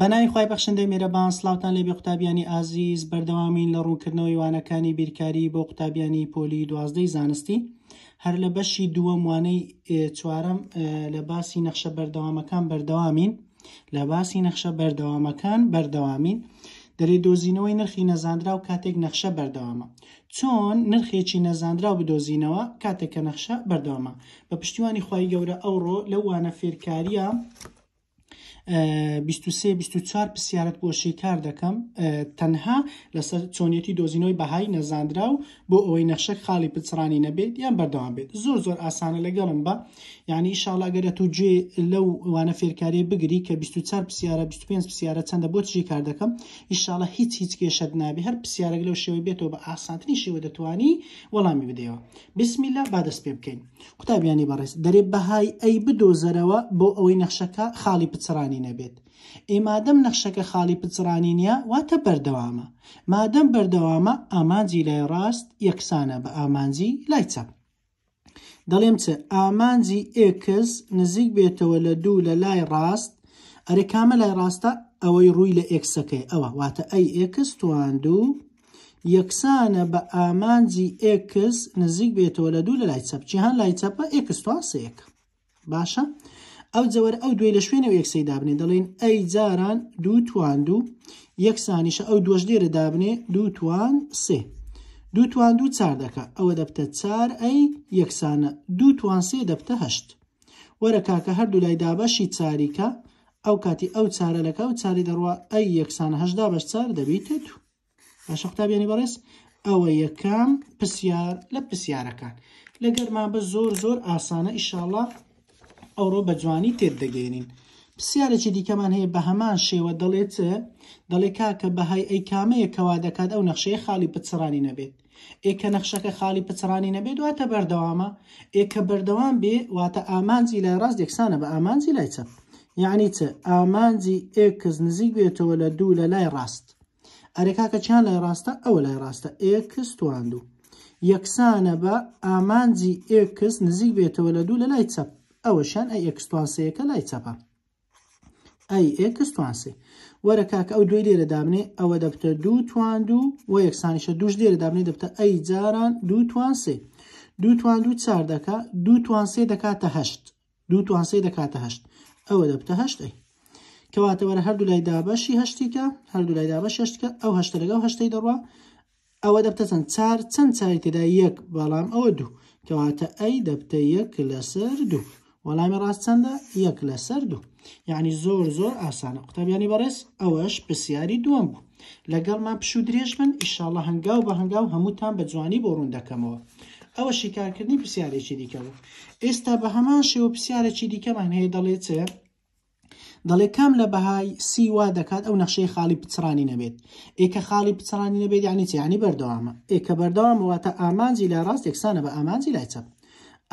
بەنای خی بەخشندەی میرەبان سلاوتان لێبێ قوتابیانی ئازیز بەردەوامین لە ڕوونکردنەوەی وانەکانی بیرکاری بۆ قوتابیانی پۆلی دوازدەی زانستی هەر لە بەشی دووە موانەی چوارم لە باسی نەخشە بەردەوامەکان بەردەوامین لە باسی نەخشە بەردەوامەکان بەردەوامین دەری دۆزینەوەی نرخی نەزاندرا و کاتێک نەخشە بەردەوامە چۆن نرخێکی نەزاندرا و بدۆزینەوە کاتێککە نەخشە بەردەوامە بە پشتیوانی خی گەورە ئەوڕۆ لەو وانە فێرکاریە 24 پرسیارەت بۆشی کار دەکەم تەنها لەسەر چۆنیەتی دۆزینەوەی بەهای نەزاندرا و بۆ ئەوەی نەخشەک خاڵی پچرانی نەبێت یان بەردەوام بێت زۆر زۆر ئاسانە لەگەڵم بە یعنی شاڵاگەرە تو جێ لەو وانە فێرکاری بگری کە 24 پرسیارە 25 پرسیارە چەندە بۆ چی کار دەکەم ئیشاڵە هیچ هیچ کێشەت نابێ هەر پرسیارەك لەو شێوەی بێتەوە بە ئاسانترین شێوە دەتوانی وەڵامی بدەوە بسمی لە بادەست پێ بکەین قوتابیانی بەڕێز دەرێ بەهای ئەی بدۆزەرەوە بۆ ئەوەی نەخشەکە خاڵی پچرانی پچڕانی نەبێت ئێمادەم نەخشەکە خاڵی پچڕانی نییە واتە بەردەوامە مادەم بەردەوامە ئامانجی لای ڕاست یەکسانە بە ئامانجی لای چەپ دەڵێم چ ئامانجی ئێکس نزیک بێتەوە لە دوو لە لای ڕاست ئەرێ کامە لای ڕاستە ئەوەی ڕووی لە ئێکسەکەی ئەوە واتە ئەی ئێکس توان دوو یەکسانە بە ئامانجی ئێکس نزیک بێتەوە لە دوو لە لای چەپچی هەن لای چەپە ئێکس تواسەیەک باشە؟ ئەو جەوەر ئەو دوێ لە شوێنەوە یەکسەی دابنێ دەڵێن ئەی جاران دوو تواند و یەکسانیشە ئەو دوۆژ لێرە دابنێ دوو توان سێ دوو توان دوو چار دەکە ئەوە دەبتە چار ئەی یەکسانە دوو توان سێ دەبتە هەشت وەرە کاکە هەردوو لای دابەشی چاریکە ئەو کاتی ئەو چارە لەکە و چاری دەڕوە ئەی یەکسانە هەشدا بەش چار دەبیتە تو باشە قوتابیانی بەڕێز ئەوە یەکەم پرسیار لە پرسیارەکان لەگەرمان بە زۆر زۆر ئاسانە ئیشاڵە ئەوڕۆ بە جوانی تێدەگەێنین پرسیارێکی دیکەمان هەیە بە هەمان شێوە دەڵێت دەڵێ کاکە بەهای ئەی کامەیە کەوا دەکات ئەو نەخشەیە خالی پچڕانی نەبێت ئێکە نەخشەکە خالی پچڕانی نەبێت واتە بەردەوامە ئێکە بەردەوام بێ واتە ئامانزی لای ڕاست یەکسانە بە ئامانزی لای چە یعنی چ ئامانزی ئێکس نزیک بێتەوە لە دوو لە لای ڕاست ئەرێکاکە چیان لای ڕاستە ئەوە لای ڕاستە ئێکس توان دوو یەکسانە بە ئامانجی ئێکس نزیک بێتەوە لە دوو لە لای چەپ ئەوەشان ئەی ئەکسپانسەیەەکە لای چەپە ئەی ئێکسپانسی وەرە کاکە ئەو دوی لێرە دابنێ ئەوە دەبتە دوو توان دوو و یەکسانیشە دوش لێرە دابنێ دەبتە ئەی جاران دوو توان سێ دوو توان دوو چار دەکا دوو توان سێ دەکاتە هەشت دوو توان سێ دەکاتە هەشت ئەوە دەبتە هەشتی کەواتە وەرە هەردوو لای دابەشی هەشتیکە هەردوو لای دابەش هەشتکە ئەو هەشتە لەگەڵ هەشتەی دەڕوە ئەوە دەبتە چەند چار چەند چاری تێدا یەک بەڵام ئەوە دوو کەواتە ئەی دەبتە یەک لەسەر دوو وەڵامی ڕاست چەندە یەک لە سەر دوو یعنی زۆر زۆر ئاسانە قوتابیانی بەڕێز ئەوەش پرسیاری دووەم بوو لەگەڵمان پشو درێژ من ئیشاڵە هەنگاو بە هەنگاو هەمووتان بە جوانی بۆ ڕوون دەکەمەوە ئەوە شیکارکردنی پرسیارێکی دیکە بوو ئێستا بە هەمان شێوە پرسیارێکی دیکەمان هەیە دەڵێت چێ دەڵێ کام لە بەهای سی وا دەکات ئەو نەخشەی خاڵی پچرانی نەبێت ئێکە خاڵی پچرانی نەبێت یعنی چیانی بەردەوامە ئێکە بەردەوام واتە ئامانجی لە ڕاست یەکسانە بە ئامانجی لای چەپ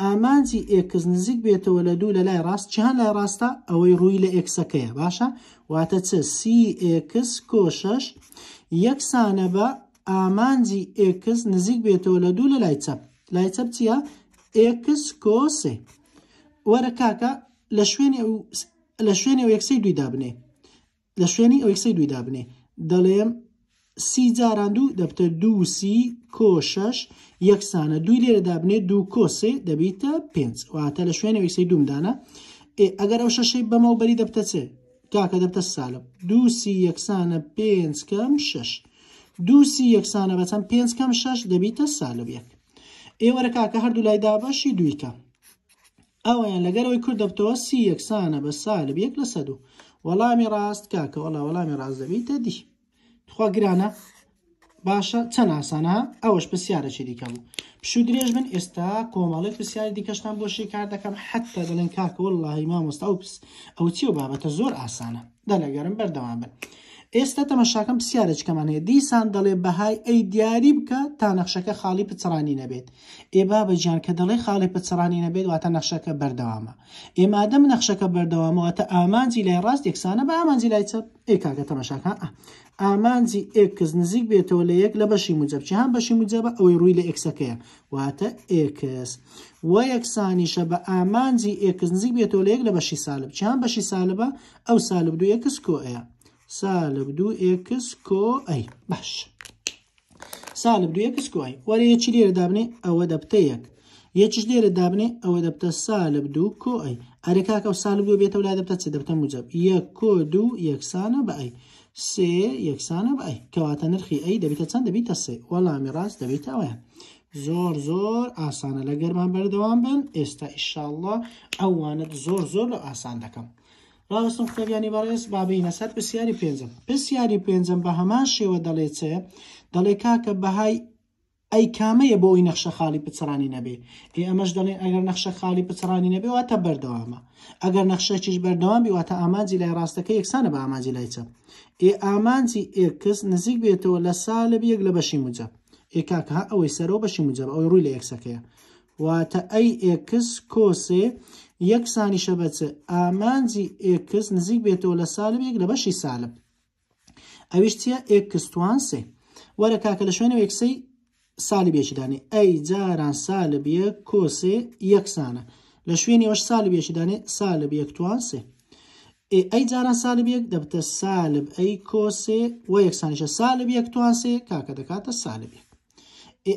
ئامانجی ئێکس نزیک بێتەوە لە دوو لە لای ڕاست چیان لای ڕاستە ئەوەی ڕووی لە ئێکسەکەیە باشە واتە چ سیئکس کۆشەش یەکسانە بە ئامانجی ئێکس نزیک بێتەوە لە دوو لە لای چەپ لای چەپ چیە ئێکس کۆسێ وەرە کاکە لە شوێنی لە شوێنی ئەو یەکسی دووی دابنێ لە شوێنی ئەو یەکسی دووی دابنێ دەڵێم سی جاران دوو دەبتە دوو سی کۆ شەش یەکسانە دوی لێرە دابنێت دوو کۆسێ دەبیتە پێنج واتە لە شوێنەوەی سی دومدانە ئەگەر ئەو شەشەی بەمەەوە بەری دەبتە چێ کاکە دەبتە سالب دووسی یەکسانە پێنج کەم شش دووسی یەکسانە بەچەند پێنج کەم شش دەبیتە سالب یەک ئێوەرە کاکە هەردوو لای دابەشی دویکە ئەویان لەگەرەوەی کورد دەبتەوە سی یەکسانە بە سالب یەک لە سەد و وەڵامی ڕاست کاکە وەڵا وەڵامی ڕاست دەبیتە دی تخوا گرانە باشە چەند ئاسانە ئەوەش پرسیارەی دیکە بوو پشو درێژ من ئێستا کۆمەڵێک پرسیاری دیکەشتان بۆ شێکار دەکەم حتا دەڵێن کاکەوە لەهیما مستەوپس ئەو چی و بابەتە زۆر ئاسانە دەلەگەرم بەردەوام بن. ئێستا تەمەشاکەم پرسیارەچکەمان هەیە دیسان دەڵێ بەهای ئەی دیاری بکە تا نەخشەکە خاڵی پچڕانی نەبێت ئێبا بەجیان کە دەڵێ خاڵی پچڕانی نەبێت واتە نەخشەکە بەردەوامە ئێمادەم نەخشەکە بەردەوامەوەتە ئامانجی لای ڕاست یەکسانە بە ئامانجی لای چەپ ئێکاگە تەمەشاکە ئامانجی ئێکس نزیک بێتەوە لە یەک لە بەشی مجەبچی هەم بەشی مجەبە ئەوەی ڕووی لە ئەکسەکەیە واتە ئێکس و یەکسانیشە بە ئامانجی ئێکس نزیک بێتەوە لە یەک لە بەشی سالب چیان بەشی سالبە ئەو سالب دو یەکس کۆەیە سالب دو ئکس کۆ ئەی باش سالب دو ئکس کۆی وەرە یەکی لێرە دابنێ ئەوە دەبتە یەک یەکیش لێرە دابنێ ئەوە دەبتە سالب دو کۆ ئەی ئەرێکاکە و سالب دو بێتە لا دەبتە چ دەبتە موجب یەک کۆ دو یەکسانە بە ئەی سێ یەکسانە بە ئەی کەواتە نرخی ئەی دەبێتە چەند دەبیتە سێ وەڵامی ڕاست دەبێت ئەوەیە زۆر زۆر ئاسانە لە گەرمان بەردەوام بن ئێستا ئیشاءله ئەوانت زۆر زۆر لە ئاسان دەکەم. ڕاستم قوتابیانی بەڕێز بابینە سەر پرسیاری پێنجم پرسیاری پێنجم بە هەمان شێوە دەڵێ چێ دەڵێ کاکە بەهای ئەی کامەیە بۆ ئەوی نەخشە خالی پچرانی نەبێ ئێ ئەمەش دەڵێن ئەگەر نەخشە خالی پچرانی نەبێ واتە بەردەوامە ئەگەر نەخشەکیش بەردەوامی واتە ئامانجی لای ڕاستەکە یەکسانە بە ئامانجی لای چە ئێ ئامانجی ئێکس نزیک بێتەوە لە سالە یەک لە بەشی مجە ئێکاکە ئەوەی سەرەوە بەشی مجە ئەوی ڕووی لە یەکسەکەیە واتە ئەی ئێکس کۆسێ یەک سانیشە بەچە ئامانجی ئێکس نزیک بێتەوە لە سالب یەک لە بەشی سالب ئەویش چیە ئێکستوان سێ وەرە کاکە لە شوێنە یەکسەی سالبێشیدانی ئەی جاران سالبە کۆسێ یەکسانە لە شوێنی وەش سالبێشیدانێ سالب یەکتوان سێ ئەی جاران سالب یەک دەبتە سالب ئەی کۆسێ و یەکسانیشە سالب یەکتوان سێ کاکە دەکاتە سالبێ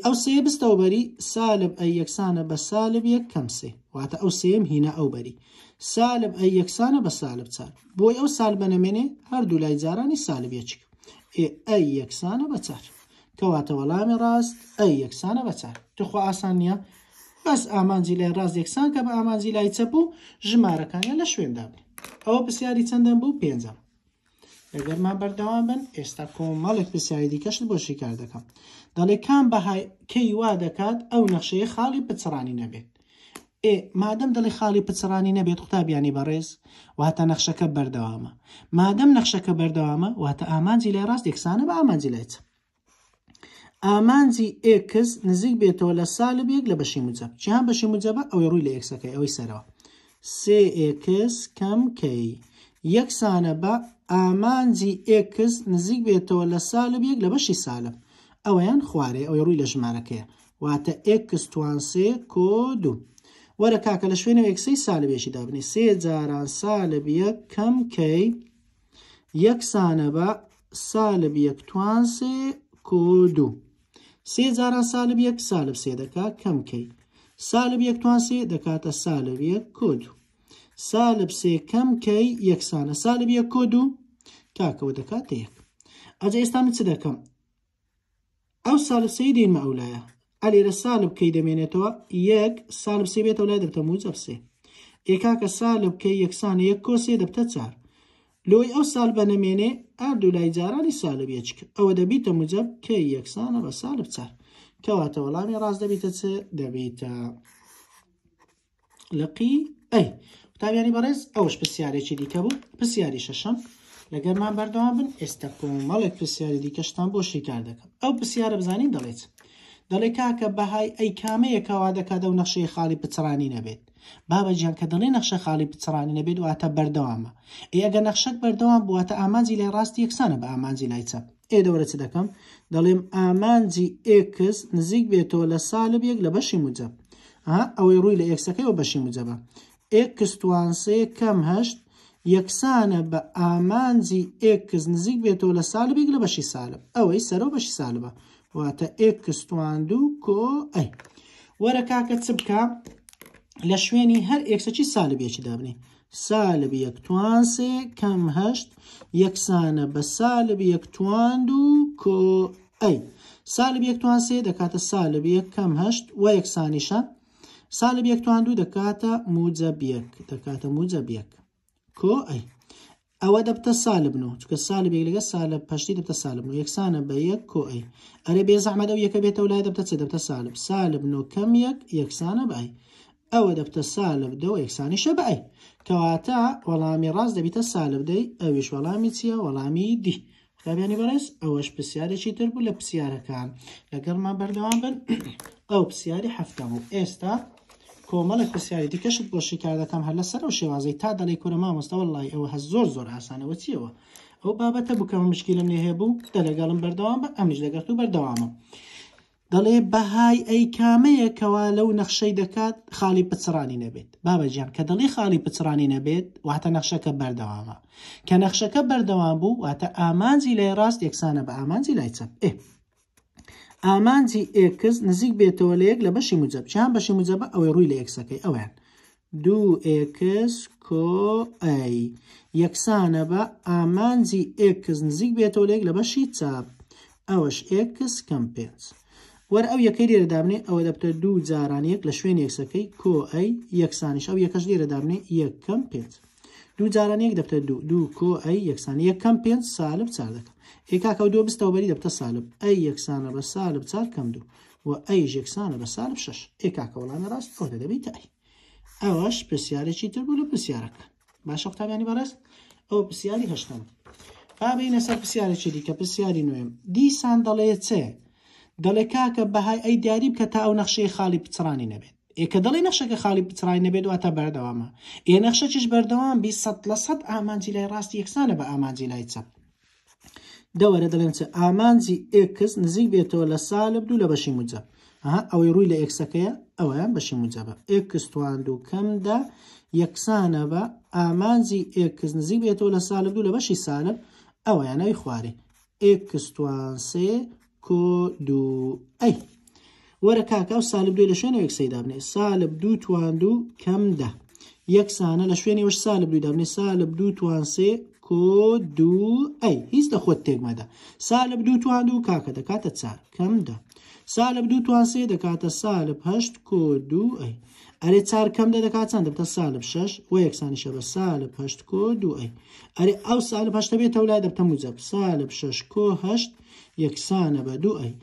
ئەو سەیە بستەوە بەری سالب ئەی یەکسانە بە سالب یەک کەم سێ واتە ئەو سێم هینە ئەو بەری سالب ئەی یەکسانە بە سالب چار بۆی ئەو سال بە نەمێنێ هەردوو لای جارانی سالب یەچک ئەی یەکسانە بە چار کەواتە وەڵامی ڕاست ئەی یەکسانە بە چار تخوا ئاسان نییە بەس ئامانجی لای ڕاست یەکسان کە بە ئامانجی لای چەپ و ژمارەکانیان لە شوێندا بێ ئەوە پرسیاری چەندەم بوو پێنجەم ئەگەرمان بەردەوام بن ئێستا کۆمەڵێک پرسیاری دیکەشت بۆشی کار دەکەم دەڵێ کام بەهایکەی وا دەکات ئەو نەخشەیە خاڵی پچڕانی نەبێت ئێ مادەم دڵی خاڵی پچڕانی نەبێت قوتابیانی بەڕێز واتە نەخشەکە بەردەوامە مادەم نەخشەکە بەردەوامە واتە ئامانجی لای ڕاست یەکسانە بە ئامانجی لای چە ئامانجی ئکس نزیک بێتەوە لە ساڵ بێک لە بەشی مجەب چیان بەشی مجەبە ئەوەی ڕووی لە یەکسەکەی ئەوەی سەرەوە سکس کەم کەی یەکسانە بە ئامانجی ئێکس نزیک بێتەوە لە سالب یەک لە بەشی سالب ئەوەیان خوارێ ئەوەی ڕووی لە ژمارەکەیە واتە ئێکس توانسێ کۆ دوو وەرە کاکە لە شوێنە یەکسەی سالبێشی دابنی سێ جاران سالب یەک کەم کەی یەکسانە بە سالب یەک توانسێ کۆ دوو سێ جاران سالب یەک سالب سێ دەکات کەم کەی سالب یەک توانسێ دەکاتە سالب یەک کۆ دوو سالب سێ کەم کەی یەکسانە سالب یەک کۆ دوو تاکەەوە دەکات یەک ئەجا ئێستا من چ دەکەم ئەو سالب سەی دێنمە ئەو لایە ئەلێرە سالب کەی دەمێنێتەوە یەک سالب سێ بێتە لای دەبتە موجە سێ ئێکاکە سالب کەی یەکسانە یەک کۆ سێ دەبتە چار لۆی ئەو سال بە نەمێنێ ئاردوو لای جارانی سالب یەچک ئەوە دەبیتە موجب کەی یەکسانە بە سالب چار کەواتە وەڵامی ڕاست دەبیتە چ دەبیتە لەقی ئەی قوتابیانی بەڕێز ئەوش پرسیارێکی دیکە بوو پرسیاری شەشەم لەگەرمان بەردەوا بن ئێستا کۆمەڵێک پرسیاری دیکەشتان بۆ شیکار دەکەم ئەو پرسیارە بزانین دەڵێت دەڵێ کاکە بەهای ئەی کامەیە کەوا دەکاتە و نەخشەی خاڵی پچرانی نەبێت بابەجیان کە دەڵێ نەخشە خاڵی پچرانی نەبێت واتە بەردەوامە ئێگە نەخشەک بەردەوام بوواتە ئامانجی لای ڕاستی یەکسانە بە ئامانجی لای چەپ ئێ دەورە چ دەکەم دەڵێم ئامانجی ئێکس نزیک بێتەوە لە سالب یەک لە بەشی مجەب ئەوەی ڕووی لە ئێکسەکەی و بەشی مجەبە ئێکس توانسەیە کەم هەشت یەکسانە بە ئامانجی ئێکس نزیک بێتەوە لە سالبێک لە بەشی سالب ئەوەی سەرۆ بەشی سالبە واتە ئێکس توان دوو کۆ ئەی وەرە کاکە چ بکە لە شوێنی هەر ئێکسەکی سالبێکی دابنی سالب یەکتوانسێ کەم هەشت یەکسانە بە سالب یەکتوان دوو کۆ ئەی سالب یەکتوانسێ دەکاتە سالب یەک کەم هەشت و یەکسانیشە سالب یەکتوان دوو دەکاتە موجە بیەک دەکاتە موجە بیەک کۆ ئەی ئەوە دەبتە سالبن و چکە سالب لەگە سالە پشتی دەبتە سالبن و یەکسانە بە یەک کۆئی ئەرێ بێ زەحمەدە و یەکە بێتە ولای دەبتە چ دەبتە سالب سالبن و کەم یەک یەکسانە بای ئەوە دەبتە سالب دە و یەکسانی شەبعی کەواتە وەڵامی ڕاست دەبیتە سالب دەی ئەویش وەڵامی چیە وەڵامی دی قوتابیانی بەڕێز ئەوەش پرسیارێکی تر بوو لە پرسیارەکان لەگەڵمان بەردەوام بن ئەو پرسیاری هەفتەم و ئێستا کۆمەڵێک پرسیاری دیکەشت بۆ شکار دەکەم هەر لەسەر و شێوازەی تا دەڵی کورە مامۆستا وڵی ئەوە هە زۆر زۆر ئاسانەوە چیەوە ئەو بابەتە بکەم مشکلم لێ هەیەبوو دە لەگەڵم بەردەوام بە ئەمنیش دەگەرت و بەردەوامە دەڵێ بەهای ئەی کامەیەکەوە لەو نەخشەی دەکات خاڵی پچرانی نەبێت بابەجیان کە دڵی خاڵی پچرانی نەبێت واتە نەخشەکە بەردەوامە کە نەخشەکە بەردەوام بوو واتە ئامانزی لای ڕاست یەکسانە بە ئامانزی لای چەپ ئێ ئامانجی ئێکس نزیک بێتەوە لە یەک لە بەشی مجەب چیان بەشی مجەبە ئەوەی ڕووی لە یەکسەکەی ئەویان دوو ئێکس کۆئی یەکسانە بە ئامانجی ئێکس نزیک بێتەوە لە یەک لە بەشی چاپ ئەوەش ئێکس کەم پێنج وەرە ئەو یەکەی لێرەدابنێ ئەوە دەبتە دوو جارانەک لە شوێن یەکسەکەی کۆئی یەکسانیش ئەو یەکەش لێرەدابنێ یەکەم پێنج دوو جارانەیەک دەبتە دوو دوو کۆئی یەکسانی یەکەم پێنج سالب چار دەکەن هێکا کە دو بستەوە بەری دەبتە سالب ئەی یەکسانە بە سالب چار کەم دوو و ئەیش یەکسانە بە سالب شش ئێکا کەوەڵانە ڕاست کۆتە دەبیت تای ئەوەش پرسیارێکی تر بوو لە پرسیارەکە باشە قوتابیانی بەڕست ئەو پرسیاری هەشتم بابینە سەر پرسیارێکی دیکە پرسیاری نوێم دیسان دەڵێ چێ دەڵێ کاکە بەهای ئەی دیاری بکە تا ئەو نەخشەی خاڵی پچرانی نەبێت ئێکە دەڵی نەخشەکە خاڵی پچرای نەبێت واتە بەردەوامە ئێ نەخشەکیش بەردەوام بی سە لە سەد ئامانجی لای ڕاستی یەکسانە بە ئامانجی لای چەپ دەوەرە دەڵێن چ ئامانجی ئکس نزیک بێتەوە لە سالب دوو لە بەشی موجە ئەوەی ڕووی لە ئێکسەکەیە ئەوەیان بەشی موجەبە ئکس توان دوو کەمدا یەکسانە بە ئامانجی ئکس نزیک بێتەوە لە سالب دوو لە بەشی سالب ئەوەیانەوەی خواری ئکس توان سێ کۆ دوو ئەی وەرە کاکە و سالب دوێ لە شوێنەوەک سەیدابنێ سالب دوو توان دوو کەمدا یەکسانە لە شوێنی وەش سالب دوو دابنێ سالب دوو توان سێ کۆ دوو ئەی هیچ دە خۆت تێگمەدا سالب دوو توان و کاکە دەکاتە چار کەمدا سالب دوو توان سێ دەکاتە سالب هەشت کۆ دوو ئەی ئەرێ چار کەمدا دەکات چند دەبتە سالب شش و یەکسانیشە بە سالب هەشت کۆ دوو ئەی ئەرێ ئەو سالب هەشتە بێتە ولای دەبتە موجەب سالب شش کۆ هەشت یەکسانە بە دوو ئەی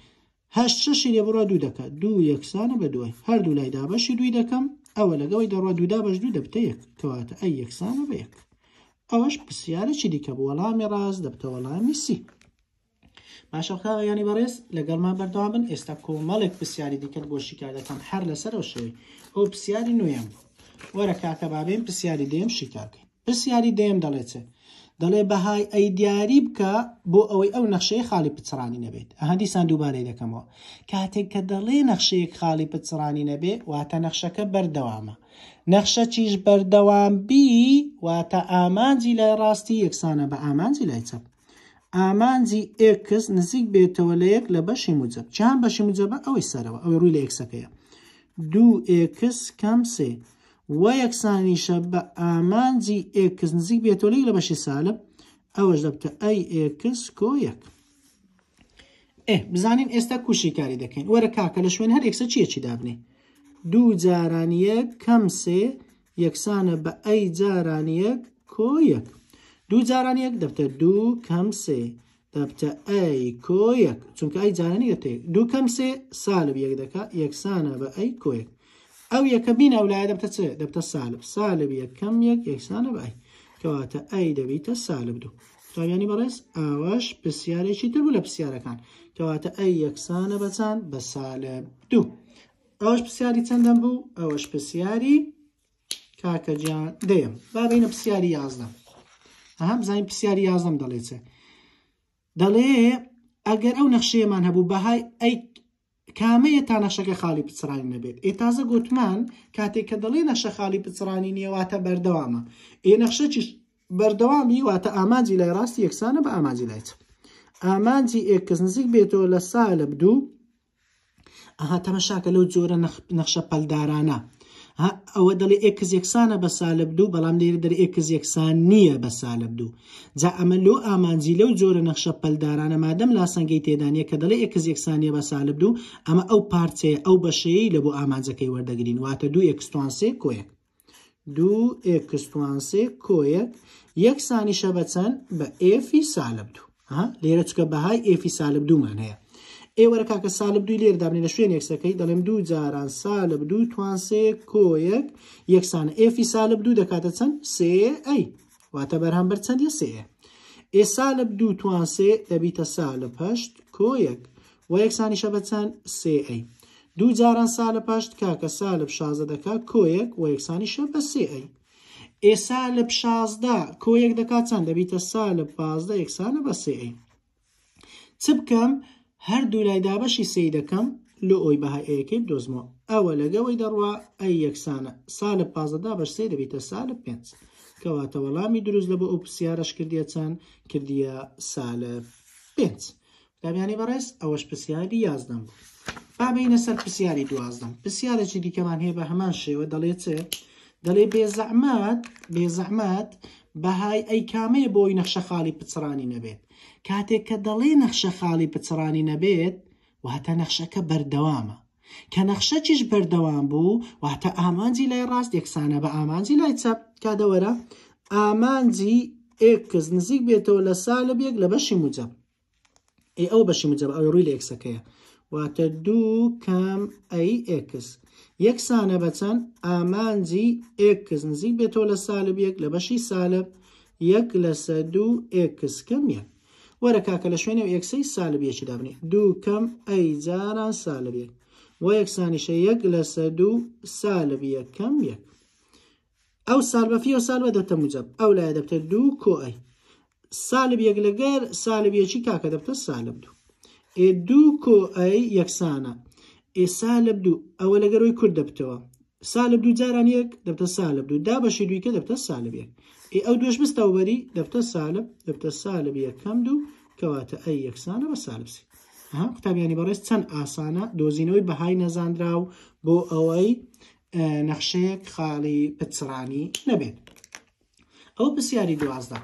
هەشت ششی لێ بڕە دوو دەکات دوو یەکسانە بە دوای هەردوو لای دابەشی دوی دەکەم ئەوە لەگەڵی دەڕوا دوودا بەش دوو دەبتە یەک کەواتە ئەی یەکسانە بە یەک ئەوەش پرسیارێکی دیکە بوو وەڵامی ڕاست دەبتەوەڵامی سی باشەخدا ینی بەڕێز لەگەڵمان بەردەوا بن ئێستا کۆمەڵێک پرسیاری دیکەل بۆ شیکاردەکەم هەر لەسەرەوە شوی ئەو پرسیاری نوێم وەرە کاکە بابێن پرسیاری دێم شیکارکەین پرسیاری دێم دەڵێتێ دەڵێ بەهای ئەی دیاری بکە بۆ ئەوەی ئەو نەخشەی خاڵی پچرانی نەبێت هەندی سان دووبارەی دەکەمەوە کاتێک کە دەڵێ نەخشەیەک خاڵی پچرانی نەبێ واتە نەخشەکە بەردەوامە نەخشە چیش بەردەوام بی واتە ئامانجی لای ڕاستی یەکسانە بە ئامانجی لای چەپ ئامانجی ئکس نزیک بێتەوە لە یەک لە بەشی موجب چیان بەشی موجبە ئەوەی سەرەوە ئەوەی ڕووی لە یەکسەکەیە دوو ئکس کەم سێ وە یەکسانیشە بە ئامانجی ئکس نزیک بێتەوە لە بەشی سالب ئەوەش دەبتە ئەی ئکس کۆ یەک ئێ بزانین ئێستا کوشی کاری دەکەین وەرە کاکە لە شوێن هەر ئێکسە چیە چی دابنی دوو جارانیەک کەم سێ یەکسانە بە ئەی جارانیەک کۆیەک دوو جارانیەک دەبتە دوو کەم سێ دەبتە ئەی کۆیەک چونکە ئەی جارانی دەێ دوو کەم سێ سالب یەک دەکە یەکسانە بە ئەی کۆیەک ئەو یەکە بین ئەولایە دەبتە چێ دەبتە سالب سالب یەکەم یەک یەکسانە بە ئەی کەواتە ئەی دەبیتە سالب دوو تاویانی بەڕێز ئاوەش پرسیارێکی تر بوو لە پرسیارەکان کەواتە ئەی یەکسانە بەچان بە سالب دوو. ئەوش پرسیاری چەندەم بوو ئەوەش پرسیاری کاکە گیان دێم بابینە پرسیاری یازدەم ئەها بزانین پرسیاری یازدەم دەڵێ چێ دەڵێ ئەگەر ئەو نەخشەیەمان هەبوو بەهای ئەی کامەیە تا نەشەکە خالی پچرانی نەبێت ئێتازە گوتمان کاتێک کە دەڵێ نەشە خالی پچرانی نیێواتە بەردەوامە ئێ نەخشەکیش بەردەوامی واتە ئامانجی لای ڕاستی یەکسانە بە ئامانجی لایت ئامانجی ئێککەس نزیک بێتەوە لە سالب دوو ئەها تەمەشاکە لەو جۆرە نەخشە پەلدارانە ئەوە دەڵێ ئێکز یەکسانە بە سالب دوو بەڵام لێرە دەر ئێکز یەکسان نییە بە سالب دوو جا ئەمە لۆ ئامانجی لەو جۆرە نەخشە پەلدارانە مادەم لاسەنگەی تێدانە کە دەڵێ ئێکز یەکسانیە بە سالب دوو ئەمە ئەو پارچەیە ئەو بەشەیە لە بۆ ئامانجەکەی وەردەگرین واتە دوو ئەکستوانسێ کۆیەک دوو ئێکستوانسێ کۆیەک یەکسانی شەبەچەند بە ئێفی سالب دوو لێرە چکە بەهای ئێفی سالب دوومان هەیە ئێوەرە کاکە سالب دوی لێر دابنی لە شوێن یەکسەکەی دەڵێم دوو جاران سالب دوو توانسێ کۆیەک یەکسانە ئفی سالب دوو دەکاتە چەند سێ ئەی واتە بەرهەمبەر چەندە سێ ئێ سالب دوو توانسێ دەبیتە سالب هەشت کۆیەک و یەکسانی شە بەچەند سێ ئەی دوو جاران سالە پاشت کاکە سالب شازە دەکا کۆیەک و یەکسانی شە بە سێ ئەی ئێسا لە پشازدا کۆیەک دەکات چەند دەبیتە سا لە پازدە یەکسانە بە سێ چ بکەم هەردوو لای دابەشی سیدەکەم لۆ ئۆی بەهەیەکەی دۆزمەوە ئەوە لەگەڵی دەڕوا ئەی یەکسانە سالە پازەدا بەر سێ دەبیتە سالە پێنج کەواتە وەڵامی دروست لە بۆ ئەو پرسیارەش کردیە چەند کردیە سالە پێنج دابیانی بەڕێز ئەوەش پرسیاری یازدەم بوو بابینە سەر پرسیاری دوازدەم پرسیارێکی دیکەمان هەیە بە هەمان شێوە دەڵێت چێ دەڵێ بێزەحمات بێزەحمات بەهای ئەی کامەیە بۆی نەخشە خاڵی پچرانی نەبێت کاتێک کە دەڵێ نەخشە خاڵی پچرانی نەبێت واتە نەخشەکە بەردەوامە کە نەخشە چیش بەردەوام بوو واتە ئامانجی لای ڕاست یەکسانە بە ئامانجی لای چەپ کادەوەرە ئامانجی ئێککەس نزیک بێتەوە لە سا لە بێک لە بەشی موجە ئەو بەشی مجە ئەو ڕووی لە ئەکسەکەیە واتە دوو کام ئەی ئێکس یەکسانە بە چەند ئامانجی ئکس نزیک بێتەوە لە سالب یەک لە بەشی سالب یەک لە سە دوو ئکس کەم یەک وەرە کاکە لە شوێنێ یەکسەی سالب یەکی دابنی دوو کەم ئەی جاران سالب یەک و یەکسانیشە یەک لە سە دوو سالب یەک کەم یەک ئەو سالبەفی و سالبە دەبتە مجەب ئەو لای دەبتە دوو کۆئی سالب یەک لەگەر سالب یەکی کاکە دەبتە سالب دوو دوو کۆئی یەکسانە ئێ سالب دوو ئەوە لەگەرەوەی کورد دەبتەوە سالب دوو جاران یەک دەبتە سالب دوو دا بەشی دویکە دەبتە سالب یەک ئێ ئەو دوش بستەوبەری دەبتە سالب دەبتە سالب یەکەم دوو کەواتە ئەی یەکسانە بە سالبسی قوتابیانی بەڕێز چەند ئاسانە دۆزینەوەی بەهای نەزانرا و بۆ ئەوەی نەخشەیەک خاڵی پچرانی نەبێت ئەو پرسیاری دوازدا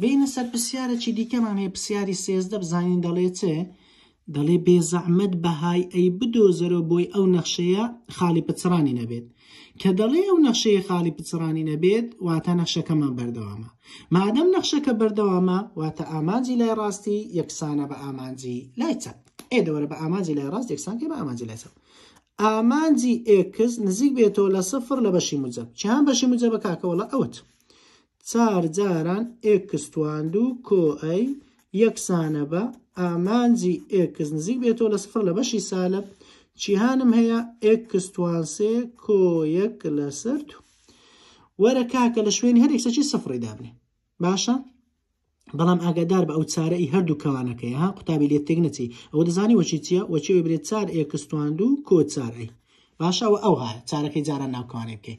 بینە سەر پرسیارە چی دیکەمان هەیە پرسیاری سێزدە بزانین دەڵێ چێ؟ دەڵێ بێزەحمەد بەهای ئەی بدۆزەرەوە بۆی ئەو نەخشەیە خالی پچرانی نەبێت کە دەڵێ ئەو نەخشەیە خالی پچرانی نەبێت واتە نەخشەکەمان بەردەوامە مادەم نەخشەکە بەردەوامە واتە ئامانجی لای ڕاستی یەکسانە بە ئامانجی لای چەند ئێ دەوەرە بە ئامانجی لای ڕاست یەکسانکە بە ئامانجی لای چەند ئامانجی ئێکس نزیک بێتەوە لە سفر لە بەشی مجەب چیان بەشی مجە بە کاکەوەڵە ئەوت چار جاران ئێکس توان دوو کۆ ئەی یەکسانە بە ئامانجی ئکس نزیک بێتەوە لە سفر لە بەشی سالە چیهانم هەیە ئکسوانسێ کۆیەک لە سرد وەرە کاکە لە شوێنی هەر ێکسەکی سفری دابنێ باشە؟ بەڵام ئاگادار بە ئەو چارەی هەردوو کەوانەکەی ها قوتابی لێ تێکنەتی ئەو دەزانی وەچی چیە وەچی برێت چار ئێکستواند و کۆ چارەی باشەوە ئەو چارەکەی جاران ناوکوانێ بکەی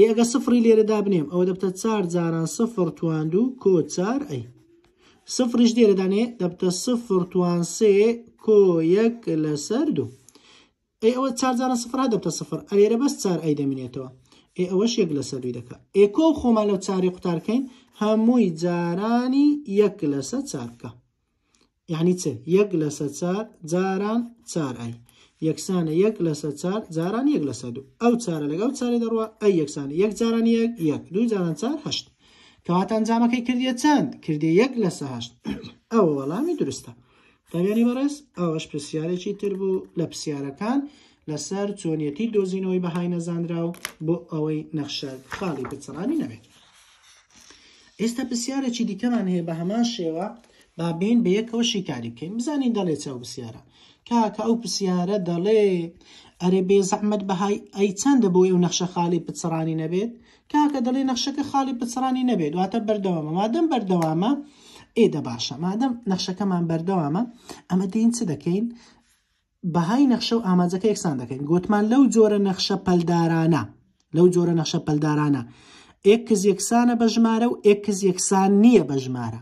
ئێگە سفری لێرە دابنێم ئەو دەبتە چار جاران سفر تواند و کۆ چار ئەی سفرش دێرەدانێ دەبتە سفر توانسێ کۆ یەک لەسەر دوو ئەی ئەوە چارجارە سفرا دەبتە سفر ئەلێرە بەس چار ئەی دەمێنێتەوە ئێ ئەوەش یەک لەسەر دوی دەکە ئێکۆ خۆمان لەو چاری قوتارکەین هەمووی جارانی یەک لەسە چارکە یعنی چ یەک لەسە چار جاران چار ئەی یەکسانە یەک لەسە چار جاران یەک لەسە دوو ئەو چارە لەگەڵ چاری دەڕوە ئەی یەکسانە یەک جاران یەک یەک دوو جاران چار هەشت کەواتە ئەنجامەکەی کردیە چەند کردی یەک لە سەهشت ئەوە وەڵامی درستە تەبیانی بەڕێز ئەوەش پرسیارێکی تر بوو لە پرسیارەکان لەسەر چۆنیەتی دۆزینەوەی بەهای نەزانرا و بۆ ئەوەی نەخشەر خاڵی بچەڵانی نەبێت ئێستا پرسیارێکی دیکەمان هەیە بە هەمان شێوە بابین بە یەکەوە شیکاری بکەین بزانین دەڵێ چاو پرسیارە کاکە ئەو پرسیارە دەڵێ ئەرێ بێ زەحمت بەهای ئەی چەندە بۆی و نەخشە خاڵی پچڕانی نەبێت کاکە دەڵێ نەخشەکە خاڵی پچرانی نەبێت دواتە بەردەوامە مادەم بەردەوامە ئێدە باشە مادەم نەخشەکەمان بەردەوامە ئەمە دین چ دەکەین بەهای نەخشە و ئاماجەکە یەکسان دەکەین گوتمان لەو جۆرە نەخشە پەلدارانە لەو جۆرە نەخشە پەلدارانە ئێکز یەکسانە بە ژمارە و ئێکز یەکسان نییە بە ژمارە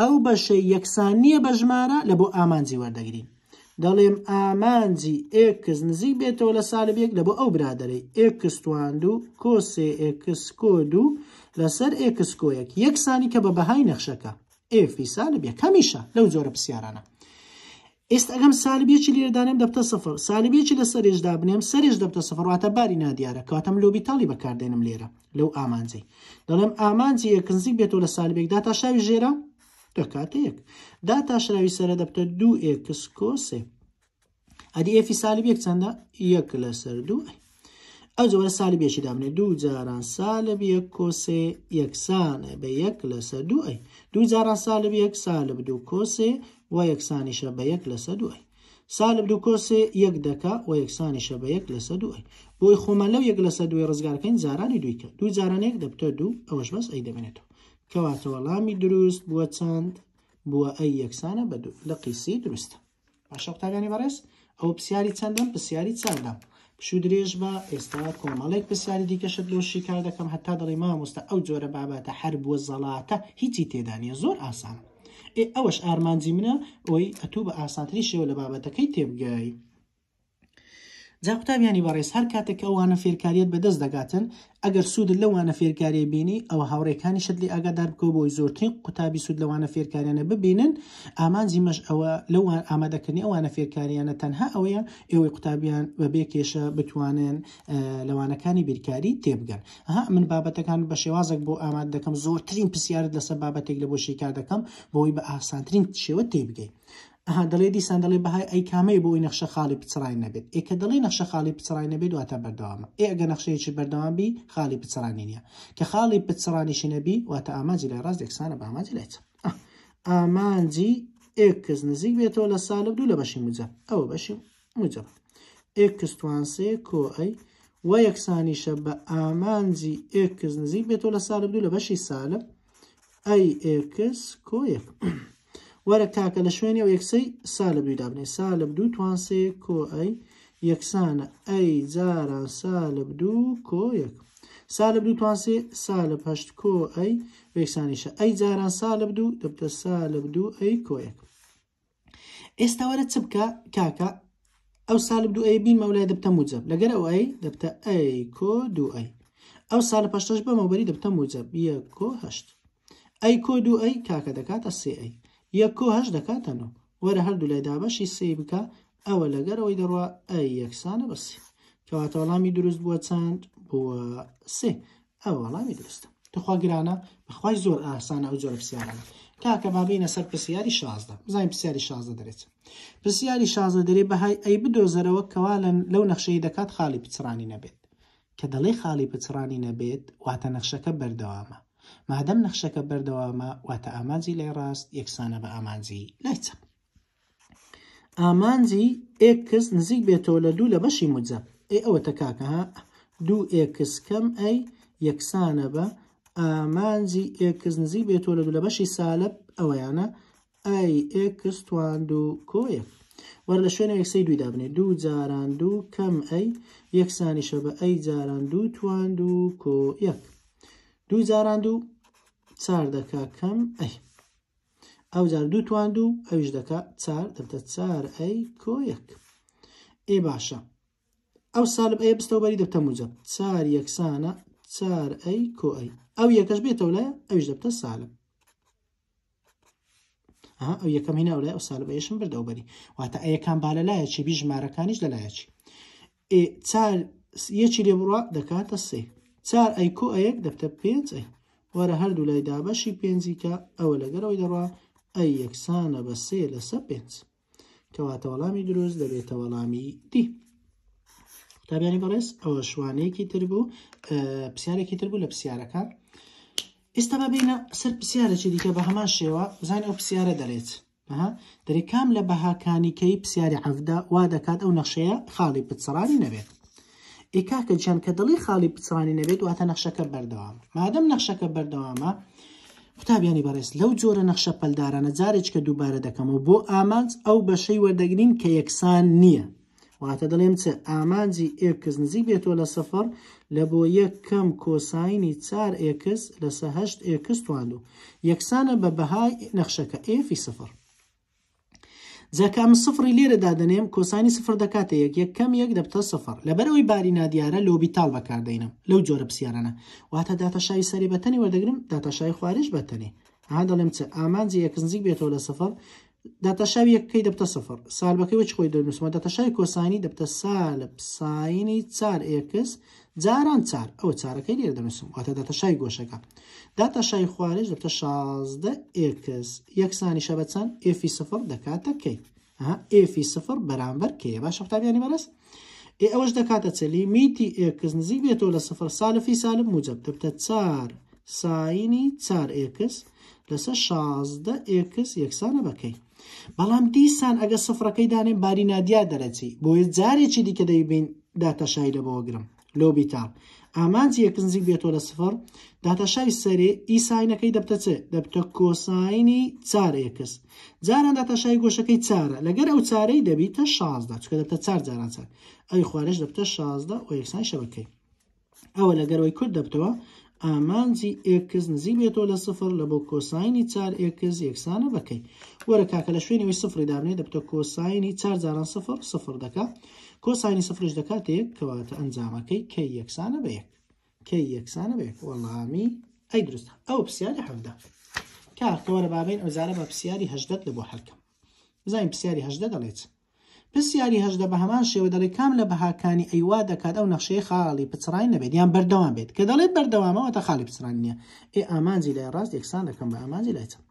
ئەو بەشەی یەکسان نییە بە ژمارە لە بۆ ئامانجی وەردەگرین دەڵێم ئامانجی ئکس نزیک بێتەوە لە سالب یەک لە بۆ ئەو برادەی ئکسواند و کۆسێ ئکس کۆد و لەسەر ئکسکۆیەک یەکسانی کە بە بەهای نەخشەکە ئفی سالب یەک هەمیشە لەو جۆرە پرسیارانە ئێستا ئەگەم سالبیەکی لێدانم دەبتە سفر سالبیەکی لە سەرێشدا بنێم سەرێش دەبتە سفرواتە باری نادیارە کاتەم لۆبیتاڵی بەکاردێنم لێرە لەو ئامانجی دەڵێم ئامانجی یەکنزیک بێتەوە لە سالبێکدا تا شاوی ژێرە دەکات یەک داتاشراوی سرە دەبتە دوو ئێکس کۆسێ ئەدی ئێفی سالیب یەک چەندە یەک لەسەر دوای ئەو جۆرە سالی بێشی دامنێ دوو جاران سالب یەک کۆسێ یەکسانە بە یەک لەسەر دوای دوو جاران سالب یەک سالب دوو کۆسێ و یەکسانیشە بە یەک لەسەر دوای سالب دوو کۆسێ یەک دەکا و یەکسانیشە بە یەک لەسەر دوای بۆی خۆمە لەو یەک لەسەر دوێ ڕزگارکەین جارانی دویکە دوو جارانێک دەبتە دوو ئەوەش بەس ئەی دەبێنێتەوە کەواتە وەڵامی دروست بووە چەند بووە ئەی یەکسانە بە لە قیسی دروستە باشە قوتابیانی بەڕێز ئەو پرسیاری چەندم پرسیاری چەندم پشو درێژ بە ئێستا کۆمەڵێک پرسیاری دیکەشت لۆشی کار دەکەم هەتا دەڵی مامۆستا ئەو جۆرە بابەتە هەر بووە زەڵاتە هیچی تێدانە زۆر ئاسانە ئێ ئەوەش ئارمانجی منە ئەوی ئەتوو بە ئاسانتری شێوە لە بابەتەکەی تێبگای جا قوتابیانی بەڕێز هەر کاتێک ئەوانە فێرکاریت بەدەست دەگاتن ئەگەر سوود لەوانە فێرکاریە بینی ئەوە هاوڕێکانی شت لێ ئاگادار بکەوە بۆی زۆرترین قوتابی سوود لەوانە فێرکاریانە ببینن ئامانجی مەش ئەوە لەوان ئامادەکردنی ئەوانە فێرکاریانە تەنها ئەوەیە ئێوەی قوتابیان بەبێ کێشە بتوانن لەوانەکانی بیرکاری تێبگەن ها من بابەتەکان بە شێوازك بۆ ئاماد دەکەم زۆرترین پرسیارت لەسەر بابەتێک لە بۆ شیکار دەکەم بۆی بە ئاسانترین شێوە تێبگەی ئەها دەڵێ دیسان دەڵێ بەهای ئەی کامەی بۆی نەخشە خاڵی پچڕای نەبێت ئێکە دەڵێ نەخشە خاڵی پچڕای نەبێت واتە بەردەوامە ئێ ئەگە نەخشەیەکی بەردەوامبی خاڵی پچڕانی نییە کە خاڵی پچڕانیشی نەبی واتە ئاماجی لای ڕاست دێکسانە بە ئاماجی لێت ئامانجی ئێکس نزیک بێتەوە لە سالب دوو لە بەشی مجە ئەوە بەشی مجە ئێکستوانسێ کۆئەی و یەکسانیشە بە ئامانجی ئێکس نزیک بێتەوە لە سالب دوو لە بەشی سالب ئەی ئێکس کۆ یەک. وەرە تاکە لە شوێنی و یەکسەی سالب دوو دابنێ سالب دوو توانسێ کۆ ئەی یەکسانە ئەی جاران سالب دوو کۆ یەک سالب دوو توانسێ سالب هەشت کۆ ئەی یەکسانیشە ئەی جاران سالب دوو دەبتە سالب دوو ئەی کۆ یەک ئێستا وەرە چ بکە کاکە ئەو سالب دوو ئەی بین مەولای دەبتە موجب لەگەر ئەو ئەی دەبتە ئەی کۆ دوو ئەی ئەو سالە پشتش بە مەوبەری دەبتە موجب یە کۆ هەشت ئەی کۆ دوو ئەی کاکە دەکاتە سێ ئەی یەک و هەش دەکاتەنەوە وەرە هەردوو لای دابەشی سێ بکە ئەوە لەگەرەوەی دەڕوە ئەی یەکسانە بەسی کەواتە وەڵامی دروست بووە چند بووە سێ ئەو وەڵامی درستە تخوا گرانە بەخوای زۆر ئاسانە ئەو جۆرە پرسیارانە تاکە بابینە سەر پرسیاری شازدە بزانین پرسیاری شازدە دەرێت پرسیاری شازدە دەرێ بەهای ئەی بدۆزەرەوە کەوا لەو نەخشەی دەکات خاڵی پچرانی نەبێت کە دەڵێ خاڵی پچرانی نەبێت واتە نەخشەکە بەردەوامە مادەم نەخشەکە بەردەوامە واتە ئامانجی لای ڕاست یەکسانە بە ئامانجی لایچە ئامانجی ئێکس نزیک بێتەوە لە دوو لە بەشی مجە ئێ ئەوە تەکاکەها دوو ئێکس کەم ئەی یەکسانە بە ئامانجی ئێکس نزیک بێتەوە لە دوو لە بەشی سالب ئەوەیانە ئای ئێکس توان دوو کۆیە وەر لە شوێنە یەکسی دوی دابنێ دوو جاران دوو کەم ئەی یەکسانیشە بە ئەی جاران دوو توان دوو کۆ یەک دوو جاراند و چار دەکا کەم ئەی ئەو جار دووتواند و ئەویش دەکا چار دەبدە چار ئەی کۆیەک ئێ باشە ئەو سالب ئەیە بستەوبەری دەبتە موجە چار یەکسانە چار ئەی کۆئی ئەو یەکەش بێتەوە لای ئەوش دەبتە سالب ئەو یەکەم هینە ئەولای ئەو سالب ئەیشم بردەوبەری واتە ئەیەکان با لەلایەکی بی ژمارەکانیش لەلایەکی چار یەکی لێ بڕە دەکاتە سێ چار ئەیکۆ ئەیەک دەفتە پێنج وەرە هەردوو لای دابەشی پێنجیکە ئەوە لەگەرەوەی دەڕوا ئەی یەکسانە بە سێ لەسە پێنج کەواتە وەڵامی دروست دەبێتە وەڵامی دی تابیانی بەڕێز ئەوە شوانەیەکی تر بوو پرسیارێکی تر بوو لە پرسیارەکان ئێستا ببینە سەر پرسیارێکی دیکە بە هەمان شێوە زانانی ئەو پرسیارە دەرێت دەری کام لە بەهاکانیکەی پرسیاری حەفدا وا دەکات ئەو نەخشەیە خاڵی پچڕانی نەبێت ئیکاکە جیان کە دڵی خاڵی پچوانی نەبێت واتە نەخشەکە بەردەوام مادەم نەخشەکە بەردەوامە قوتابیانی بەڕێز لەو جۆرە نەخشە پەلدارانە جارێک کە دووبارە دەکەمەوە بۆ ئامانج ئەو بەشەی وەردەگرین کە یەکسان نییە واتە دەڵێم چ ئامانجی ئێکس نزیک بێتەوە لە سەفەر لە بۆ یەکەم کۆساینی چار ئێکس لەسەهشت ئێکس تواند و یەکسانە بە بەهای نەخشەکە ئێفی سەفەر جاکام سفری لێرە دادنێم کۆسانی سفر دەکاتە یەک یەک کەم یەک دەبتە سفر لەبەرەوەی باری نادیارە لۆبیتال بەکاردەینم لەو جۆرە پسیارانە واتە داتەشای سەری بەتەنی وەردەگرم داتەشای خوارش بەتەنی ها دەڵێم چ ئامانجی یەک نزیک بێتەوە لە سفر داتاشاوی یەکەکەی دەبتە سفر سالبەکەی وەچ خۆی دەنووسمە داتاشای کۆسانی دەبتە سالب ساینی چار ئێکس جاران چار ئەو چارەکەی لێر دەنووسم واتە داتاشای گۆشەکە داتاشای خوارج دەبتە شازدە ئێکس یەکسانی شە بەچەند ئفی سفر دەکاتەکەی ئفی سفر بەرامبەر کێ باش قوتابیانی بەرەست ئێ ئەوش دەکاتە چلی میتی ئێکس نزیک بێتەوە لە سفر سالفی سالب موجب دەبتە چار ساینی چار ئێکس لەسەر شازدە ئێکس یەکسانە بەکەی بەڵام دیسان ئەگە سفرەکەی دانێ باری نادیا دەرەچی بۆیە جارێکی دیکە دەیبین داتەشای لەبەوە گرم لۆبی تاڵ ئامانجی یەکنزیک بێتۆ لە سفر داتەشای سەرێ ئیساینەکەی دەبتەچێ دەبتە کۆساینی چارەیەکەس جاران داتەشای گۆشەکەی چارە لەگەر ئەو چارەی دەبیتە شازدا چکە دەبتە چار جاران چار ئەی خوارش دەبتە شازدا و یەکسان شەوەکەی ئەوە لەگەرەوەی کورد دەبتەوە ئامانجی ئێکز نزی بێتەوە لە سفر لە بۆ کۆساینی چار ئێکز یەکسانە بکەین وەرە کاکە لە شوێنەوەی سفری دابنێ دەبتە کۆساینی چار جاران سفر سفر دەکات کۆساینی سفرش دەکات ەیەک کەواتە ئەنجامەکەی کەی یەکسانە بە یەک کەی یەکسانە بە یەکوەڵامی ئەی درست ئەو پرسیاری حەفدا کارکەوەرە بابین ئەوزارە بە پرسیاری هەشدەت لە بۆ هەرکەم بزانین پرسیاری هەشدە دەڵێت پرسیاری هەشدە بە هەمان شێوە دەڵێ کام لە بەهاکانی ئەیوا دەکات ئەو نەخشەی خاڵی پچڕای نەبێت یان بەردەوام بێت کە دەڵێت بەردەوامەوە تا خاڵی پچران نییە ئێ ئامانجی لای ڕاست یەکسان دەکەم بە ئامانجی لای چەند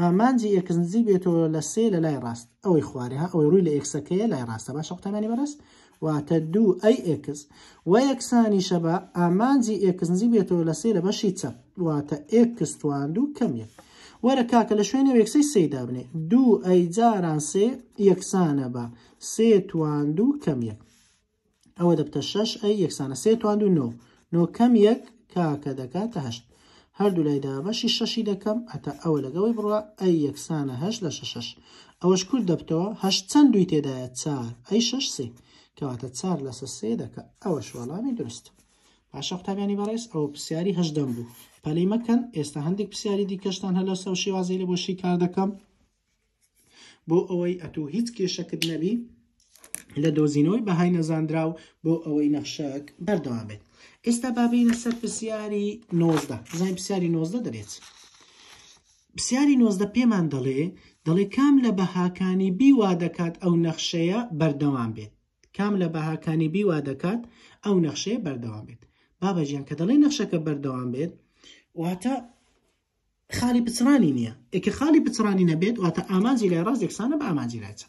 ئامانجی یەکزنجی بێتەوە لە سێ لە لای ڕاست ئەوەی خوارها ئەوەی ڕووی لە ئێکسەکەیە لای ڕاستە باش قوتەمانی بەرەست واتە دوو ئەی ئێکس و یەکسانی شەبە ئامانجی ئێکزنجی بێتەوە لە سێ لە بەشی چەپ واتە ئێکستوان دوو کەم یەک وەرە کاکە لە شوێنە یەکسی سێدا بنێ دوو ئەیجاران سێ یەکسانە بە سێ توان دوو کەم یەک ئەوە دەبتە شش ئەی یەکسانە سێ توان دو نۆ نۆ کەم یەک کاکە دەکاتە هەشت هەردوو لای دابەشی شەشی دەکەم ئەتا ئەوە لەگەڵی بڕە ئەی یەکسانە هەش لە شەش ئەوەش کورد دەبتەوە هەشت چەند دوی تێدایە چار ئەی شش سێ کەواتە چار لەسە سێ دەکە ئەوەش وەڵامی درست پاشە قوتابیانی بەڕێز ئەو پرسیاری هەشدەم بوو پەلەی مەکەن ئێستا هەندێک پرسیاری دیکەشتان هەلە سە شێوازی لە بۆشی کار دەکەم بۆ ئەوەی ئەتوو هیچ کێشەکرد نەبی لە دۆزینەوەی بەهای نەزانرا و بۆ ئەوەی نەخشەک بەردەوابێت ئێستا بابینە سەر پرسیاری نۆزدە زای پرسیاری نۆزدە دەبێت پرسیاری نۆزدە پێمان دەڵێ دەڵێ کام لە بەهاکانی بیوا دەکات ئەو نەخشەیە بەردەوام بێت کام لە بەهاکانی بیوا دەکات ئەو نەخشەیە بەردەوام بێت بابەژیان کە دەڵێ نەخشەکە بەردەوام بێت واتە خالی پچرانی نییە ئەکە خالی پچرانی نەبێت واتە ئامانجی لای ڕاز یەکسانە بە ئامانجی لایچە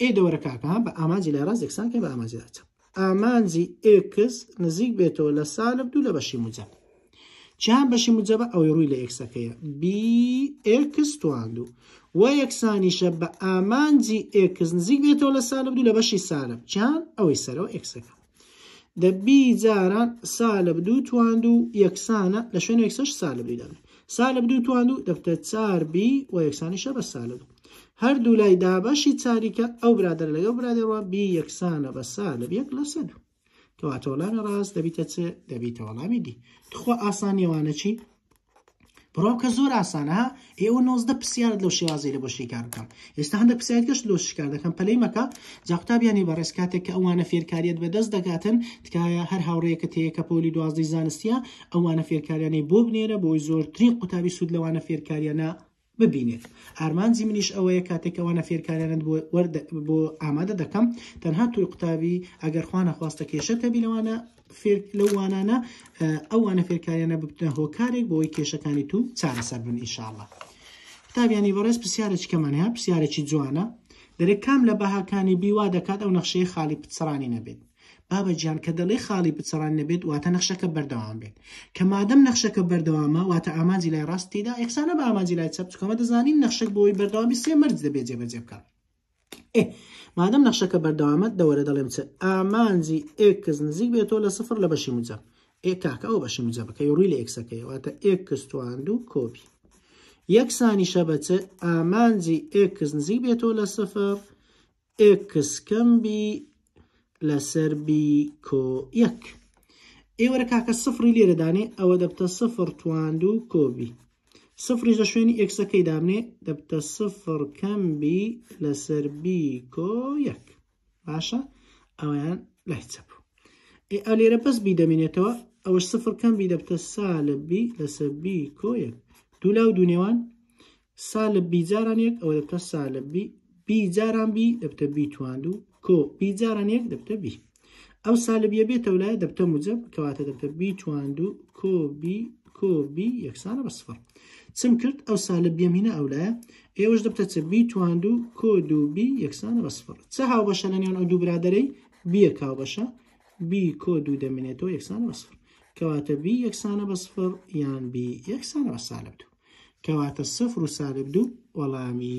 ئێ دەوەرە کاکە بە ئامانجی لای ڕاز یەکسانکە بە ئامانجی لایچە ئامانجی ئێکس نزیک بێتەوە لە سالب دوو لە بەشی مجەب چیان بەشی مجەبە ئەوەی ڕووی لە ئێکسەکەیە بیئکس توان دوو و یەکسانیشە بە ئامانجی ئێکس نزیک بێتەوە لە سالب دوو لە بەشی سالب چیان ئەوەی سەرەوە ئێکسەکە دەبی جاران سالە بدوو تواند و یەکسانە لە شوێن یەکسەش سالە بیدان سالە بدوو تواند و دەفتە چاربی و یەکسانیشە بە سالە بوو هەردوو لای دابەشی چاریکە ئەو برادر لەگەڵ برادەوە بی یەکسانە بە سالە یەک لە سەد کەواتە وەڵامی ڕاست دەبیتە چێ دەبیتە وەڵامی دی تخوا ئاسانیەوانە چی بڕۆم کە زۆر ئاسانە ئێوە نۆزدە پرسیارت لەو شێوازی لە بۆ شیکار بکەم ئێستا هەندە پرسیارت گەشت لۆ شکار دەکەم پەلەی مەکە جاقوتابیانی بە ڕێزکاتێک کە ئەوانە فێرکاریت بەدەست دەگاتن تکایە هەر هاوڕەیەکە تەیەکە پۆلی دوازدەی زانستیە ئەوانە فێرکاریانی بۆ بنێرە بۆی زۆرترین قوتابی سوود لەوانە فێرکاریانە ببینێت ئارمانزی منیش ئەوەیە کاتێکەوەە فێرکارانت بۆ ئامادە دەکەم تەنها توی قوتابی ئەگەر خوانە خواستە کێشە تەبیلەوانە لەو وانانە ئەوانە فێرکاریانە ببتە هۆکارێک بۆی کێشەکانی تو چارەسەر بن ئیشاڵە. تابیانی بەڕێز پرسیارێکی کەمان هەیە پرسیارێکی جوانە دەرێک کام لە بەهاکانی بیوا دەکات ئەو نەخشەی خالی پچرانی نەبێت. بابە گیان کە دەڵێ خاڵی بچڕان نەبێت واتە نەخشەکە بەردەوام بێت کە مادەم نەخشەکە بەردەوامە واتە ئامانجی لای ڕاستیدا ئەکسانە بە ئامانجی لای چەپچکەمە دەزانین نەخشک بۆی بەردەوامی سێ مەرج دەبێت جێبەجێ بکات. مادەم نەخشەکە بەردەوامەت دەوەرە دەڵێم چ ئامانجی ئێکس نزیک بێتەوە لە سفر لە بەشی مجە ئێکاکە ئەو بەشی مجە بکەی ڕووی لە ئێکسەکەی واتە ئێکستواند و کۆپی یەکسانی شەبەچ ئامانجی ئێکس نزیک بێتەوە لە سفر ئێکس کەمبی لەسەر بی کۆ یەک ئێوەرە کاکە سفری لێرەدانێ ئەوە دەبتە سفر تواند و کۆبی سفریش لە شوێنی ئەکسەکەی دامنێ دەبتە سفر کەمبی لەسەر بی کۆ یەک باشە ئەویان لای چەبوو ئەو لێرە پس بی دەمێنێتەوە ئەوەش سفر کەمبی دەبتە سالبی لەسەر بی کۆ یەک دوو لاو دوونێوان سالب بیجارانێک ئەو دەبتە سالبی بیجاران بی دەبتە بیتوان و کۆ بیجارانێک دەبتە بی ئەو سالبیە بێتە ولایە دەبتە مجب کەواتە دەبتە بیتوان و کۆبی کۆبی یەکسانە بە سفر. چم کرد ئەو سالە بێمینە ئەولایە ئێوەش دەبتە چ بی تواند و کۆ دوبی یەکسانە بەسفر چه هاوبەشە لە نێوان ئەو دوو برادەرەی بیە کاوبەشە بی کۆ دوو دەمێنێتەوە یەکسانە بەسفر کەواتە بی یەکسانە بەسفر یان بی یەکسانە بە سالب دوو کەواتە سفر و سالب دوو وەڵامی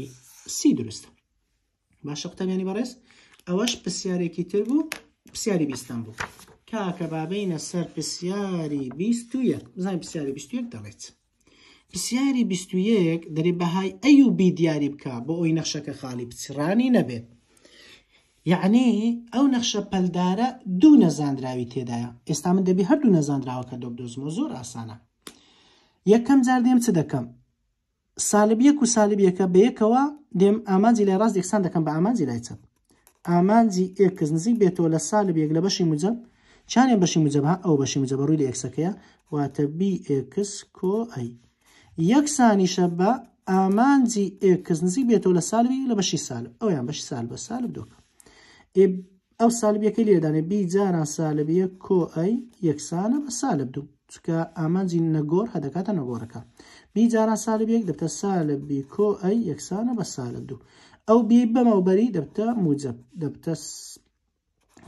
سی درستە باشە قوتابیانی بەڕێز ئەوەش پرسیارێکی تر بوو پرسیاری بیستان بوو کاکە بابینە سەر پرسیاری بیست و یەک بزانین پرسیاری بیست و یەک دەڵێت پرسیاری 21 دەری بەهای ئەی و بی دیاری بکە بۆ ئەوی نەخشەکە خالی پچرانی نەبێت یعنی ئەو نەخشە پەلدارە دوو نەزانراوی تێدایە ئێستا من دەبی هەردوو نەزانراوەکە دۆبدۆزمە زۆر ئاسانە یەکەم جار دێم چ دەکەم سالبیەک و سالبیەکە بەیەکەوە دێم ئامانجی لای ڕاست یەکسان دەکەم بە ئامانجی لای چەپ ئامانجی ئێکز نزیک بێتەوە لە سالبیەک لە بەشی مجەب چانێ بەشی مجەبها ئەو بەشی مجەبە ڕووی لە ئەکسەکەیە واتە بی ئێکس کۆ ئەی یەکسانیشە بە ئامانجی ئێکس نزیک بێتەوە لە سالوی لە بەشی سال ئەویان بەشی سال بە سالب دوکە ئەو سالبیەکەی لێدانێ بی جاران سالبیە کۆئەی یەکسانە بە سالب دوو چکە ئامانجی نەگۆر هەدەکاتە نەگۆرەکە بی جاران سالبیەک دەبتە سالبی کۆئەی یەکسانە بە سالب دوو ئەو بی بەمەوبەری دەبتە موجب دەبتە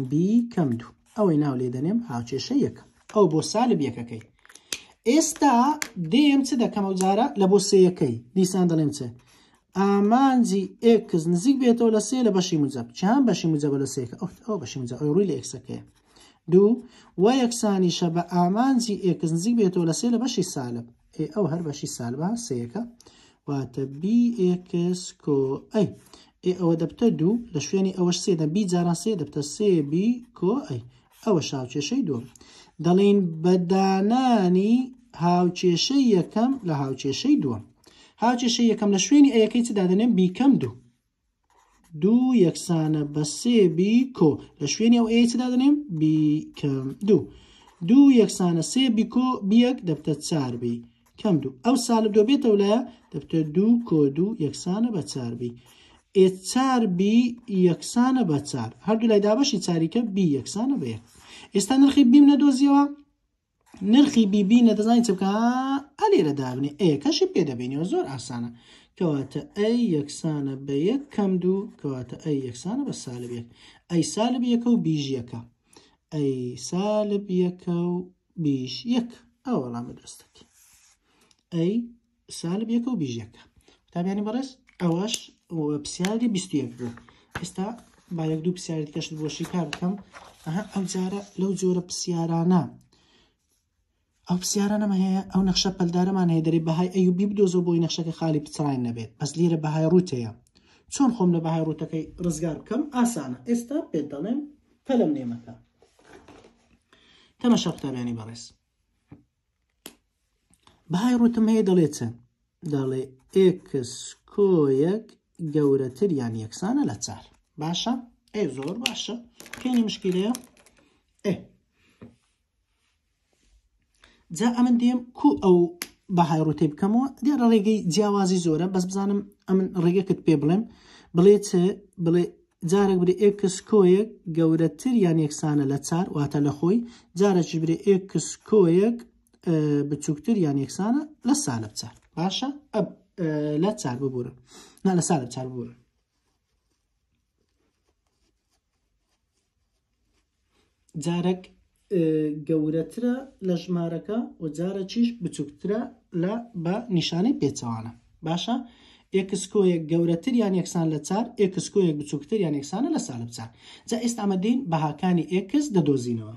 بی کەم دوو ئەوەی ناو لێدەنێم هاوچێشە یەک ئەو بۆ سالب یەکەکەی ئێستا دێم چ دەکەمە جارە لە بۆ سەکەی دیسان دەڵێم چێ ئامانجی ئکس نزیک بێتەوە لە سێ لە بەشی مجەب چیان بەشی مجەبە لە سێکە ئەو بەشی مجە ئەوڕی لە ئەکسەکەی دوو و یەکسانیشە بە ئامانجی ئکس نزیک بێتەوە لە سێ لە بەشی سالب ئەو هەر بەشی سالبە سەیەەکە واتە بیکس کۆ ئەی ئەوە دەبتە دوو لە شوێنی ئەوەش سێدە بی جاران سێ دەبتە سێبی کۆ ئەی ئەوە شاوچێشەی دووەم. دەڵین بەدانانی هاوچێشەی یەکەم لە هاوچێشەی دووەم هاوچێشەی یەکەم لە شوێنی ئەیەکەی چدادنێن بیکەم دوو دوو یەکسانە بە سێ بیکۆ لە شوێنی ئەو ئەیە چدادنێن بیکەم دوو دوو یەکسانە سێ بیکۆ بیەک دەبتە چار بی کەم دوو ئەو سالب دۆ بێتەوە لە دەبتە دوو کۆ دوو یەکسانە بە چار بی ئێ چار بی یەکسانە بە چار هەردوو لای دابەشی چاریکە بی یەکسانە بەیەک ئێستا نرخی بیم نەدۆزیەوە نرخی بیبی نەدەزانانی چ بکە ئەلێرە دابنێ ئێ کەشی پێ دەبینەوە زۆر ئاسانە کەواتە ئەی یەکسانە بە یەک کەم دوو کەواتە ئەی یەکسانە بە سالبێک ئەی سالب یەکە و بیژیەکە ئەی سالب یەکە و بیش یەک ئەو وەڵامە دەستەکی ئەی سالب یەکە و بیژیەکە تابیانی بەڕێز ئەوەش پسیاری بیست یەک بوو ئێستا با یەک دوو پسیاری کەشت بۆشی کار بکەم ئەو جارە لەو جۆرە پرسیارانە ئەو پرسیارانەمە هەیە ئەو نەخشە پەلدارەمان هەیە دەری بەهای ئەیوبی بدۆزۆ بۆی نەخشەکە خالی پچراین نەبێت بەس لێرە بەهای ڕوتەیە چۆن خۆم لە بەهای ڕوتەکەی ڕزگار بکەم ئاسانە ئێستا پێت دەڵێم فەلم نێمەکە تەمەشە قوتابیانی بەڕێز بەهای ڕوتم هەیە دەڵێت چە دەڵێ ئێکس کۆیەک گەورەتر یان یەکسانە لە چار باشە؟ ئێ زۆر باشە کێنی مشکلەیە ئێ جا ئەمن دێم کو ئەو بەهای ڕوتێ بکەمەوە دیارە ڕێگەی جیاوازی زۆرە بەس بزانم ئەمن ڕێگەکت پێ بڵێم بڵێ چ بڵێ جارێک برێ ئێکسکۆیەک گەورەتر یان یەکسانە لە چار واتە لە خۆی جارێکی برێ ئێکسکۆیەک بچووکتر یان یەکسانە لە سالە بچار باشە لە چار ببوورم نا لە سالە چار ببوورم جارێک گەورەترە لە ژمارەکە و جارە چیش بچووکترە لە بە نیشانەی پێچەوانە باشە ئێکسکۆیەک گەورەتر یان یەکسان لە چار ئێکسکۆیەک بچووکتر یان یەکسانە لە ساە بچار جا ئێستا ئەمەدەین بەهاکانی ئێکس دەدۆزینەوە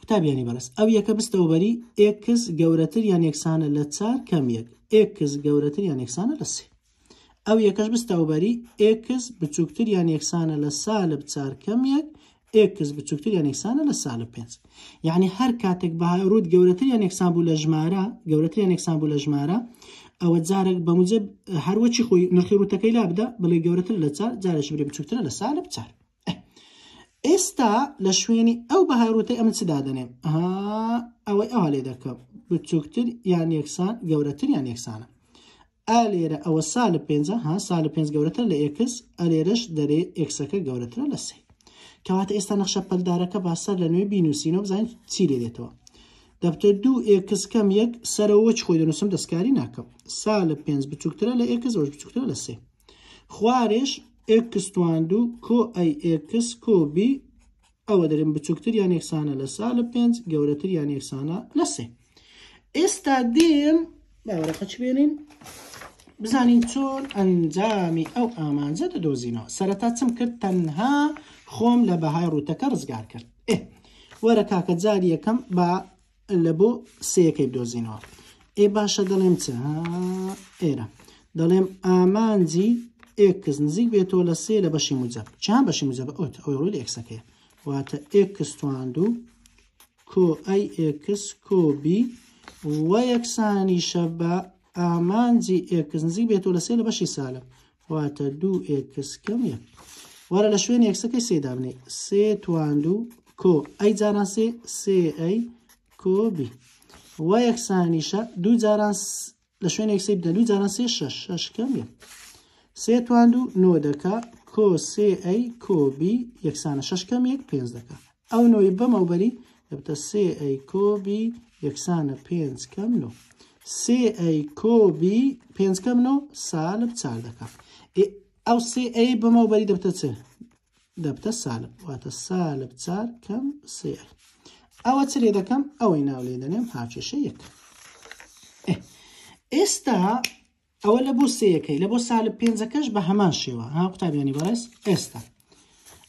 قوتابیانی بەرز ئەو یەکە بستەوە بەری ئێکس گەورەتر یان یەکسانە لە چار کەم یەک ئێکس گەورەتر یان یەکسانە لە سێ ئەو یەکەش بستاوبەری ئکس بچووکتر یان یەکسانە لە سالب چارکەم یەک ئکس بچووکتر یان یەکسانە لە سالب پێنج یعنی هەر کاتێک بەهاڕوت گەورەتر یان یەکسان بوو لە ژمارە گەورەتر یان یەکسان بوو لە ژمارە ئەوە جارێک بە موجب هەروەچی خۆی نرخی ڕوتەکەی لا بدە بڵێ گەورەتر لە چار جارش بری بچووکترە لە سالب چار ئێستا لە شوێنی ئەو بەهاروتەی ئەمە چدا دەنێم ئەوەی ئەوە لێ دەکەم بچووکتر یان یەکسان گەورەتر یان یەکسانە ئالێرە ئەوە سالە پێنج ها سالە پێنج گەورەتە لە ئێکس ئەلێرەش دەرێ ئێکسەکە گەورەترە لە سێ کەواتە ئێستا نەخشە پەلدارەکە باسەر لە نوێ بینوسینەوە بزانین چی لێ دێتەوە دەبتە دوو ئێکس کەم یەک سەرەوە چ خۆی دەنووسم دەستکاری ناکەم سالە پێنج بچووکترە لە ئێکس ئەوش بچووکترە لە سێ خوارێش ئێکس توان دوو کۆ ئەی ئێکس کۆبی ئەوە دەرم بچووکتر یان یەکسانە لە سالە پێنج گەورەتر یان یەکسانە لە سێ ئێستا دێم باوەرەخەچ بێنین بزانین چۆن ئەنجامی ئەو ئامانجە دەدۆزینەوە سەرەتا چم کرد تەنها خۆم لە بەهای ڕوتەکە ڕزگار کرد وەرە کاکە جاری یەکەم با لە بۆ سەکەی دۆزینەوە ئێ باشە دەڵێم چ ئێرە دەڵێم ئامانجی ئێکس نزیک بێتەوە لە سێ لە بەشی موجب چیان بەشی موجب ئۆت ئەوی ڕۆلی ئەکسەکەی واتە ئێکستوان دوو کۆ ئەی ئێکس کۆبی و یەکسانی شە بە ئامانجی ئێکس نزیک بێت و لە سێ لە بەشی سالە واتە دوو ئێکس کەمیە وەرە لە شوێن یەکسەکەی سێدا بنێ سێ تواندوو کۆ ئەی جاران سێ سێ ئەی کۆبی وە یەکسانیشە دوو جاران لە شوێن یەکسی بدە دوو جاران سێ شەش شەش کەمیە سێ تواندوو نۆ دەکا کۆ سێ ئەی کۆبی یەکسانە شەش کەم یەک پێنج دەکە ئەو نۆی بەمەوبەری دەبتە سێ ئەی کۆبی یەکسانە پێنج کەم نۆ سێ ئەی کۆبی پێنجکەم و سالب چار دەکەم ئەو سێ ئەی بمەوبەری دەبتە چ دەبتە سالب واتە سالب چار کەم سێ ئەوە چرێ دەکەم ئەوەی ناو لێ دەنێم هاوچێشە یەک ئێستا ئەوە لە بۆ سەکەی لە بۆ سالب پێنجەکەش بە هەمان شێوە ها قوتابیانی بەڕێز ئێستا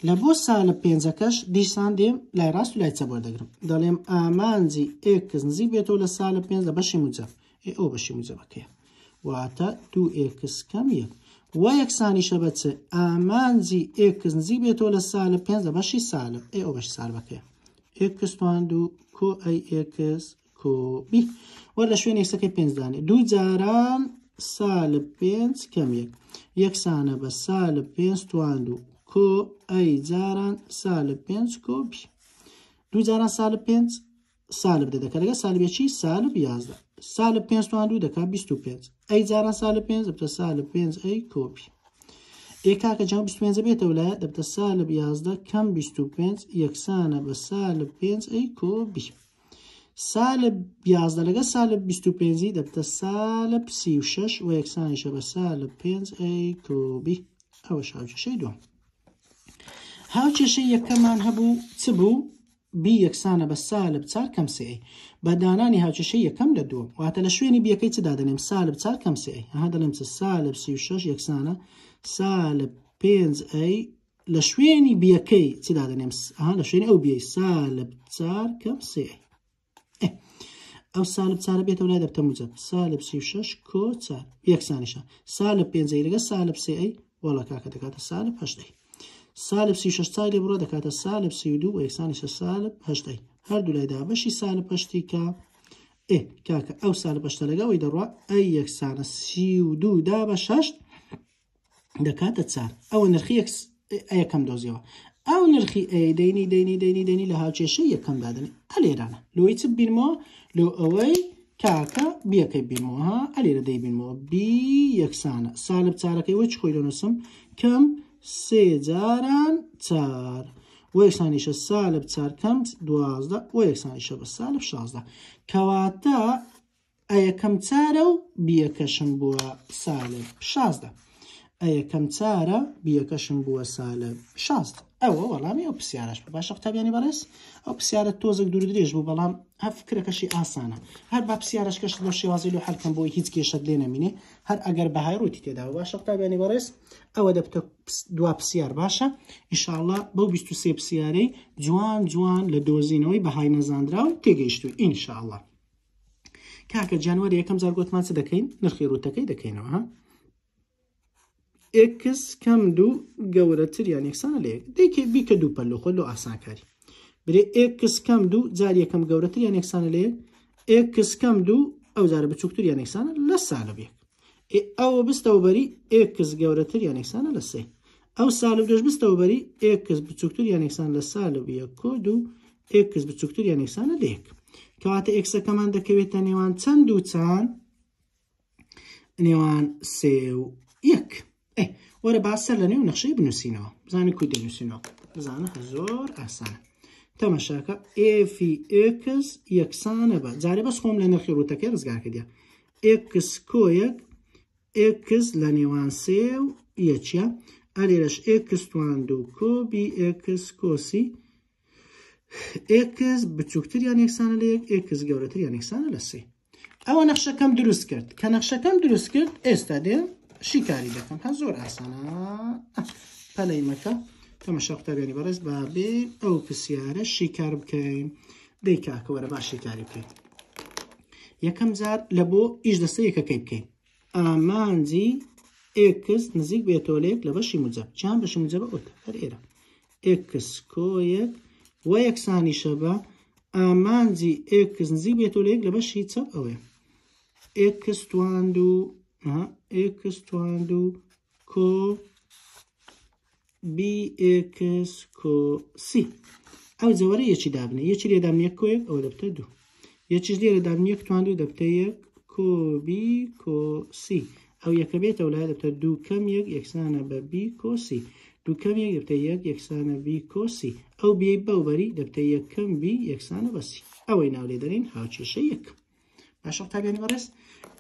لە بۆ سالە پێنجەکەش دیسان دێم لای ڕاست و لای چە بۆ دەگرم دەڵێم ئامانجی ئێکس نزیک بێتەوە لە سالە پێنج لە بەشی مجەف ئەو بەشی مزەبەکەی واتە دوو ئکس کەم یەک و یەکسانیشە بەچ ئامانجی ئکسنزی بێتەوە لە سالە پێ بەشی سالم ئێ ئەو بەش سالبەکەی ئکسوان دوو کۆ ئەی ئکس کۆبی وە لە شوێن یەکسەکەی پێنجدانێ دوو جاران سالب پێنج کەم یەک یەکسانە بە سالب پێنج توان و کۆ ئەی جاران سالب پێنج کۆبی دوو جاران سالب پێنج سالب دەدەکە لەگە سالبێکی سالب یازدە سال پێوان دوو دەکا 25 ئەی جاران سال پێ دەبتە سال پێ ئەی کۆپی ئێکا کە جام 25 بێتە لای دەبتە سال یازدە کەم 25 یەکسانە بە سال پێ ئەی کۆبی سال یازدە لەگە سال 25 دەبتە سالە پسی و شش و یەکسانیشە بە سال پێ ئەی کۆبی ئەوە شاوچەشەی دوم هاوچێشەی یەکەمان هەبوو چ بوو؟ بی یەکسانە بە سالب چار کەم سێ بە دانانی هاوچشەی یەکەم لە دووە واتە لە شوێنی بیەکەی چدا دەنێم سالب چار کەم سێ ها دەڵێم چ سالب سی و شش یەکسانە سالب پێنج ئەی لە شوێنی بیەکەی چدا دەنێم ها لە شوێنی ئەو بیەی سالب چار کەم سێ ئەو سالب چارە بێتەوە لای دەبتە موجە سالب سی و شش کۆ چار یەکسانیشە سالب پێنجەی لەگە سالب سێ ئەی وەڵە کاکە دەکاتە سالب هەشتەی سالب سی شش سالی بڕە دەکاتە سالب سی دو و ئەیسانی شە سالب هەشتەی هەردوو لای دابەشی سالب پشتی کە ئێ کاکە ئەو سالب پشتە لەگەڵی دەڕوە ئەی یەکسانە سی و دوو دا بە شەشت دەکاتە چار ئەوە نرخی یەکەم دۆزیەوە ئەو نرخی ئەدەینی دەینی دەینی دەنی لە هاوچێشەی یەکەم دادنی ئەلێرانە لۆی چ بینمەوە لۆ ئەوەی کاکە بیەکەی بینەوەها ئەلێرە دەیبینەوە بی یەکسانە سالب چارەکەی وەچ خۆی لەنووسم کەم سێ جاران چار و یەکسانیشە سالب چار کەم دوازدە و یەکسانیشە بە سالب شازدە کەواتە ئەیەکەم چارە و بیەکەشم بووە سالب شازدە ئەیەکەم چارە بیەکەشم بووە سالب شازدە ئەوە وەڵامی ئەو پرسیارش باشە قوتابیانی بەڕێز ئەو پرسیارە تۆزێک دوور درێژ بوو بەڵام هەف کرەکەشی ئاسانە هەر با پرسیارش کەش بۆ شێوازی و حلکەم بۆی هیچ کێشت لێ نەمینێ هەر ئەگەر بە هایڕوتی تێدا باشە قوتابیانی بەڕێز ئەوە دەبتە دوا پرسیار باشە ئیشاءله بەو 23 پرسیارەی جوان جوان لە دۆزینەوەی بەهای نەزاندرا و تێگەیشتوی ئینشاءله کاکە جانوەری یەکەم زار گوتمان چ دەکەین نرخی ڕوتەکەی دەکەینەوە ها x کەم دوو گەورەتر یان یەکسانە لە دەیکێ بیکە دوو پەر لە خۆ لۆ ئاسانکاری برێ x کەم دوو جار یەکەم گەورەتر یان یەکسانە لێ x کەم دوو ئەو جارە بچووکتر یان یەکسانە لە سالە بێک ئەوە بستەوە بەری x گەورەتر یان یەکسانە لە سێ ئەو سال دەش بستەوە بەری x بچووکتر یان یەکسان لە سال و یەکۆ دوو x بچووکتر یان یەکسانە لێک کەواتە ئەکسەکەمان دەکەوێتە نێوان چەند دوو چان نێوان سێ و یەک. وەرە باسەر لە نێو نەخشەی بنووسینەوە بزانانی کوی دەنووسینەوە بزانە زۆر ئاسانە تەمەشاکە ئFX یەکسانە بە جارێ بەس خۆم لە نرخی ڕوتەکە ڕزگارکە دیە X کۆیەک X لە نێوان سێ و یەکیە ئەلێرەش Xوان دو کۆبی X کۆسی X بچووکتریان یەکسانە لە یەک X گەورەتریان یەکسانە لە سێ ئەوە نەخشەکەم دروست کرد کە نەخشەکەم دروست کرد ئێستا دێن شی کاری دەکەم هە زۆر ئاسانە پەلەیمەکە تەمە شەقتەبیێنی بەڕێز با بێ ئەو پرسیارە شیکار بکەین دەیکاکەوەرە باش شیکاری بکەیت یەکەم زار لە بۆ ئیش دەستە یەکەکەی بکەین ئامانجی ئکس نزیک بێتۆلەیەک لە بەشی مجەب چیان بەشی مجەبە ئۆتە هەر ئێرە ئکس کۆیەک و یەکسانی شەبە ئامانجی ئکس نزیک بێتۆلەیەک لە بەشی چەپ ئەوەیە ئکس توان دوو ئکس تواند و کۆ بیکس کۆسی ئەو جەوەرە یەکی دابنێ یەکی لێدام یەک کۆیەک ئەو دەبتە دوو یەکیش لێرە دابن یەک تواند و دەبتە یەک کۆبی کۆسی ئەو یەکە بێتە ولای دەبتە دوو کەم یەک یەکسانە بە بی کۆسی دووکەم یەک دەبتە یەک یەکسانە بی کۆسی ئەو بێ بەوبەری دەبتە یەکەم بی یەکسانە بەسی ئەوەی ناولێ دەرین هاوچێشە یەکم باشە تابیانی بەڕست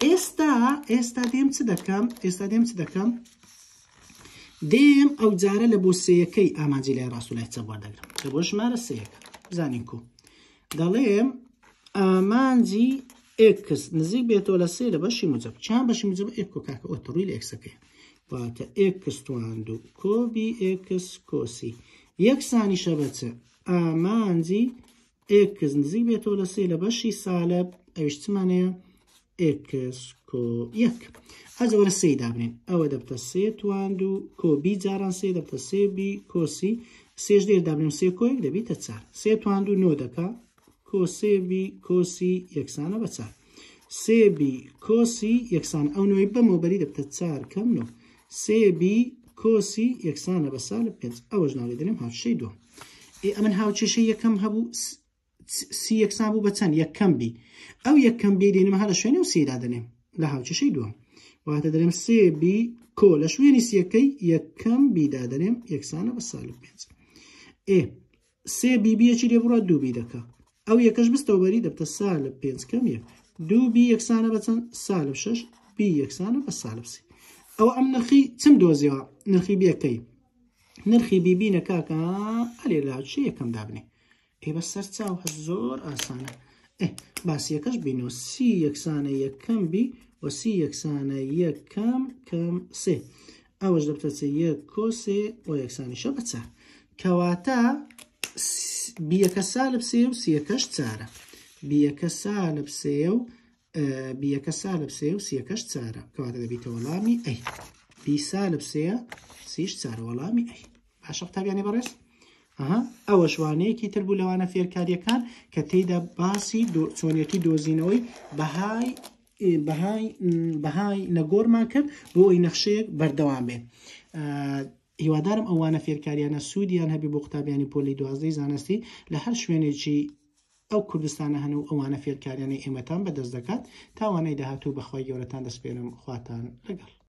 ئێستا ئێستا دێم چ دەکەم ئێستا دێم چ دەکەم دێم ئەو جارە لە بۆ سەکەی ئامانجی لای ڕاستولای چە بۆ دەگرم لە بۆ ژمارە سەکە بزانین کو دەڵێم ئامانجی ئکس نزیک بێتەوە لە سێ لە بەشی مجب چیان بەشی مجب ئک و کاکە ئۆتڕووی لە ئەکسەکەی واتە ئکسوان دو کۆبی ئکس کۆسی یەکسانی شەبەچە ئامانجی ئکس نزیک بێتەوە لە سێ لە بەشی سالب ئەویشتمانەیە ئکس کۆ یەک ئەزەوەرە سێ دابنین ئەوە دەبتە سێ توان دو کۆبی جاران سێ دەبتە سێبی کۆسی سێش دێر دابنیم سێ کۆیک دەبیتە چار سێ توان دو نۆ دەکا کۆسێبی کۆسی یەکسانە بە چار سێبی کۆسی یەکسان ئەو نوێی بەمەوبەری دەبتە چار کەم نۆ سێبی کۆسی یەکسانە بە ساە پێنج ئەوەژناڵی دەنیم هاوشەی دو ئێ ئەمن هاوچێشەی یەکەم هەبوو سی یەکسان بوو بە چەند یەکەم بی ئەو یەکەم بی دێنمە هە لە شوێنێ و سێدا دەنێم لە هاوچەشەی دووەم واتە دەرێم سێ بی کۆ لە شوێنی سیەکەی یەکەم بیدا دەنێم یەکسانە بە ساڵ پێنج ئێ سێ بیبیەکی لێبڕە دوو بی دەکە ئەو یەکەش بستەوەری دەبتە سا لە پێنجکەم یەک دوو بی یەکسانە بە چەند سالب شش بی یەکسانە بە سالبسی ئەوە ئەم نرخی چم دۆزیەوە نرخی بیەکەی نرخی بیبینە کاکە ئەلێ لاچی یەکەم دابنێ ئێوە سەر چاو هە زۆر ئاسانە باسیەکەش بین و سی یەکسانە یەکەم بی وە سی یەکسانە یەکەم کەم سێ ئەوەش دەبتەچێ یەک کۆسێ بۆ یەکسانی شە بە چار کەواتە بیەکە سالب سێ و سیەکەش چارە بیەکە سالب سێ و بیەکە سالب سێ و سیەکەش چارە کەواتە دەبیتە وەڵامی ئەی بی سالب سێە سیش چارە وەڵامی ئەی باشە قوتابیانی بەڕێست ئەوە شوانەیەکی تر بوو لەوانە فێرکاریەکان کە تێدا باسی چۆنیەتی دۆزینەوەی بەهای بەهای نەگۆڕمان کرد بۆ ئەوی نەخشەیەک بەردەوام بێ. هیوادارم ئەوانە فێرکاریانە سوودیان هەبی بۆ قوتابیانی پۆلی دوازدەی زانستی لە هەر شوێنێکی ئەو کوردستانە هەن و ئەوانە فێرکاریانەی ئێمەتان بەدەست دەکات تاوانەی داهاتوو بەخوای گەورەتان دەستپێنم خواتان لەگەڵ.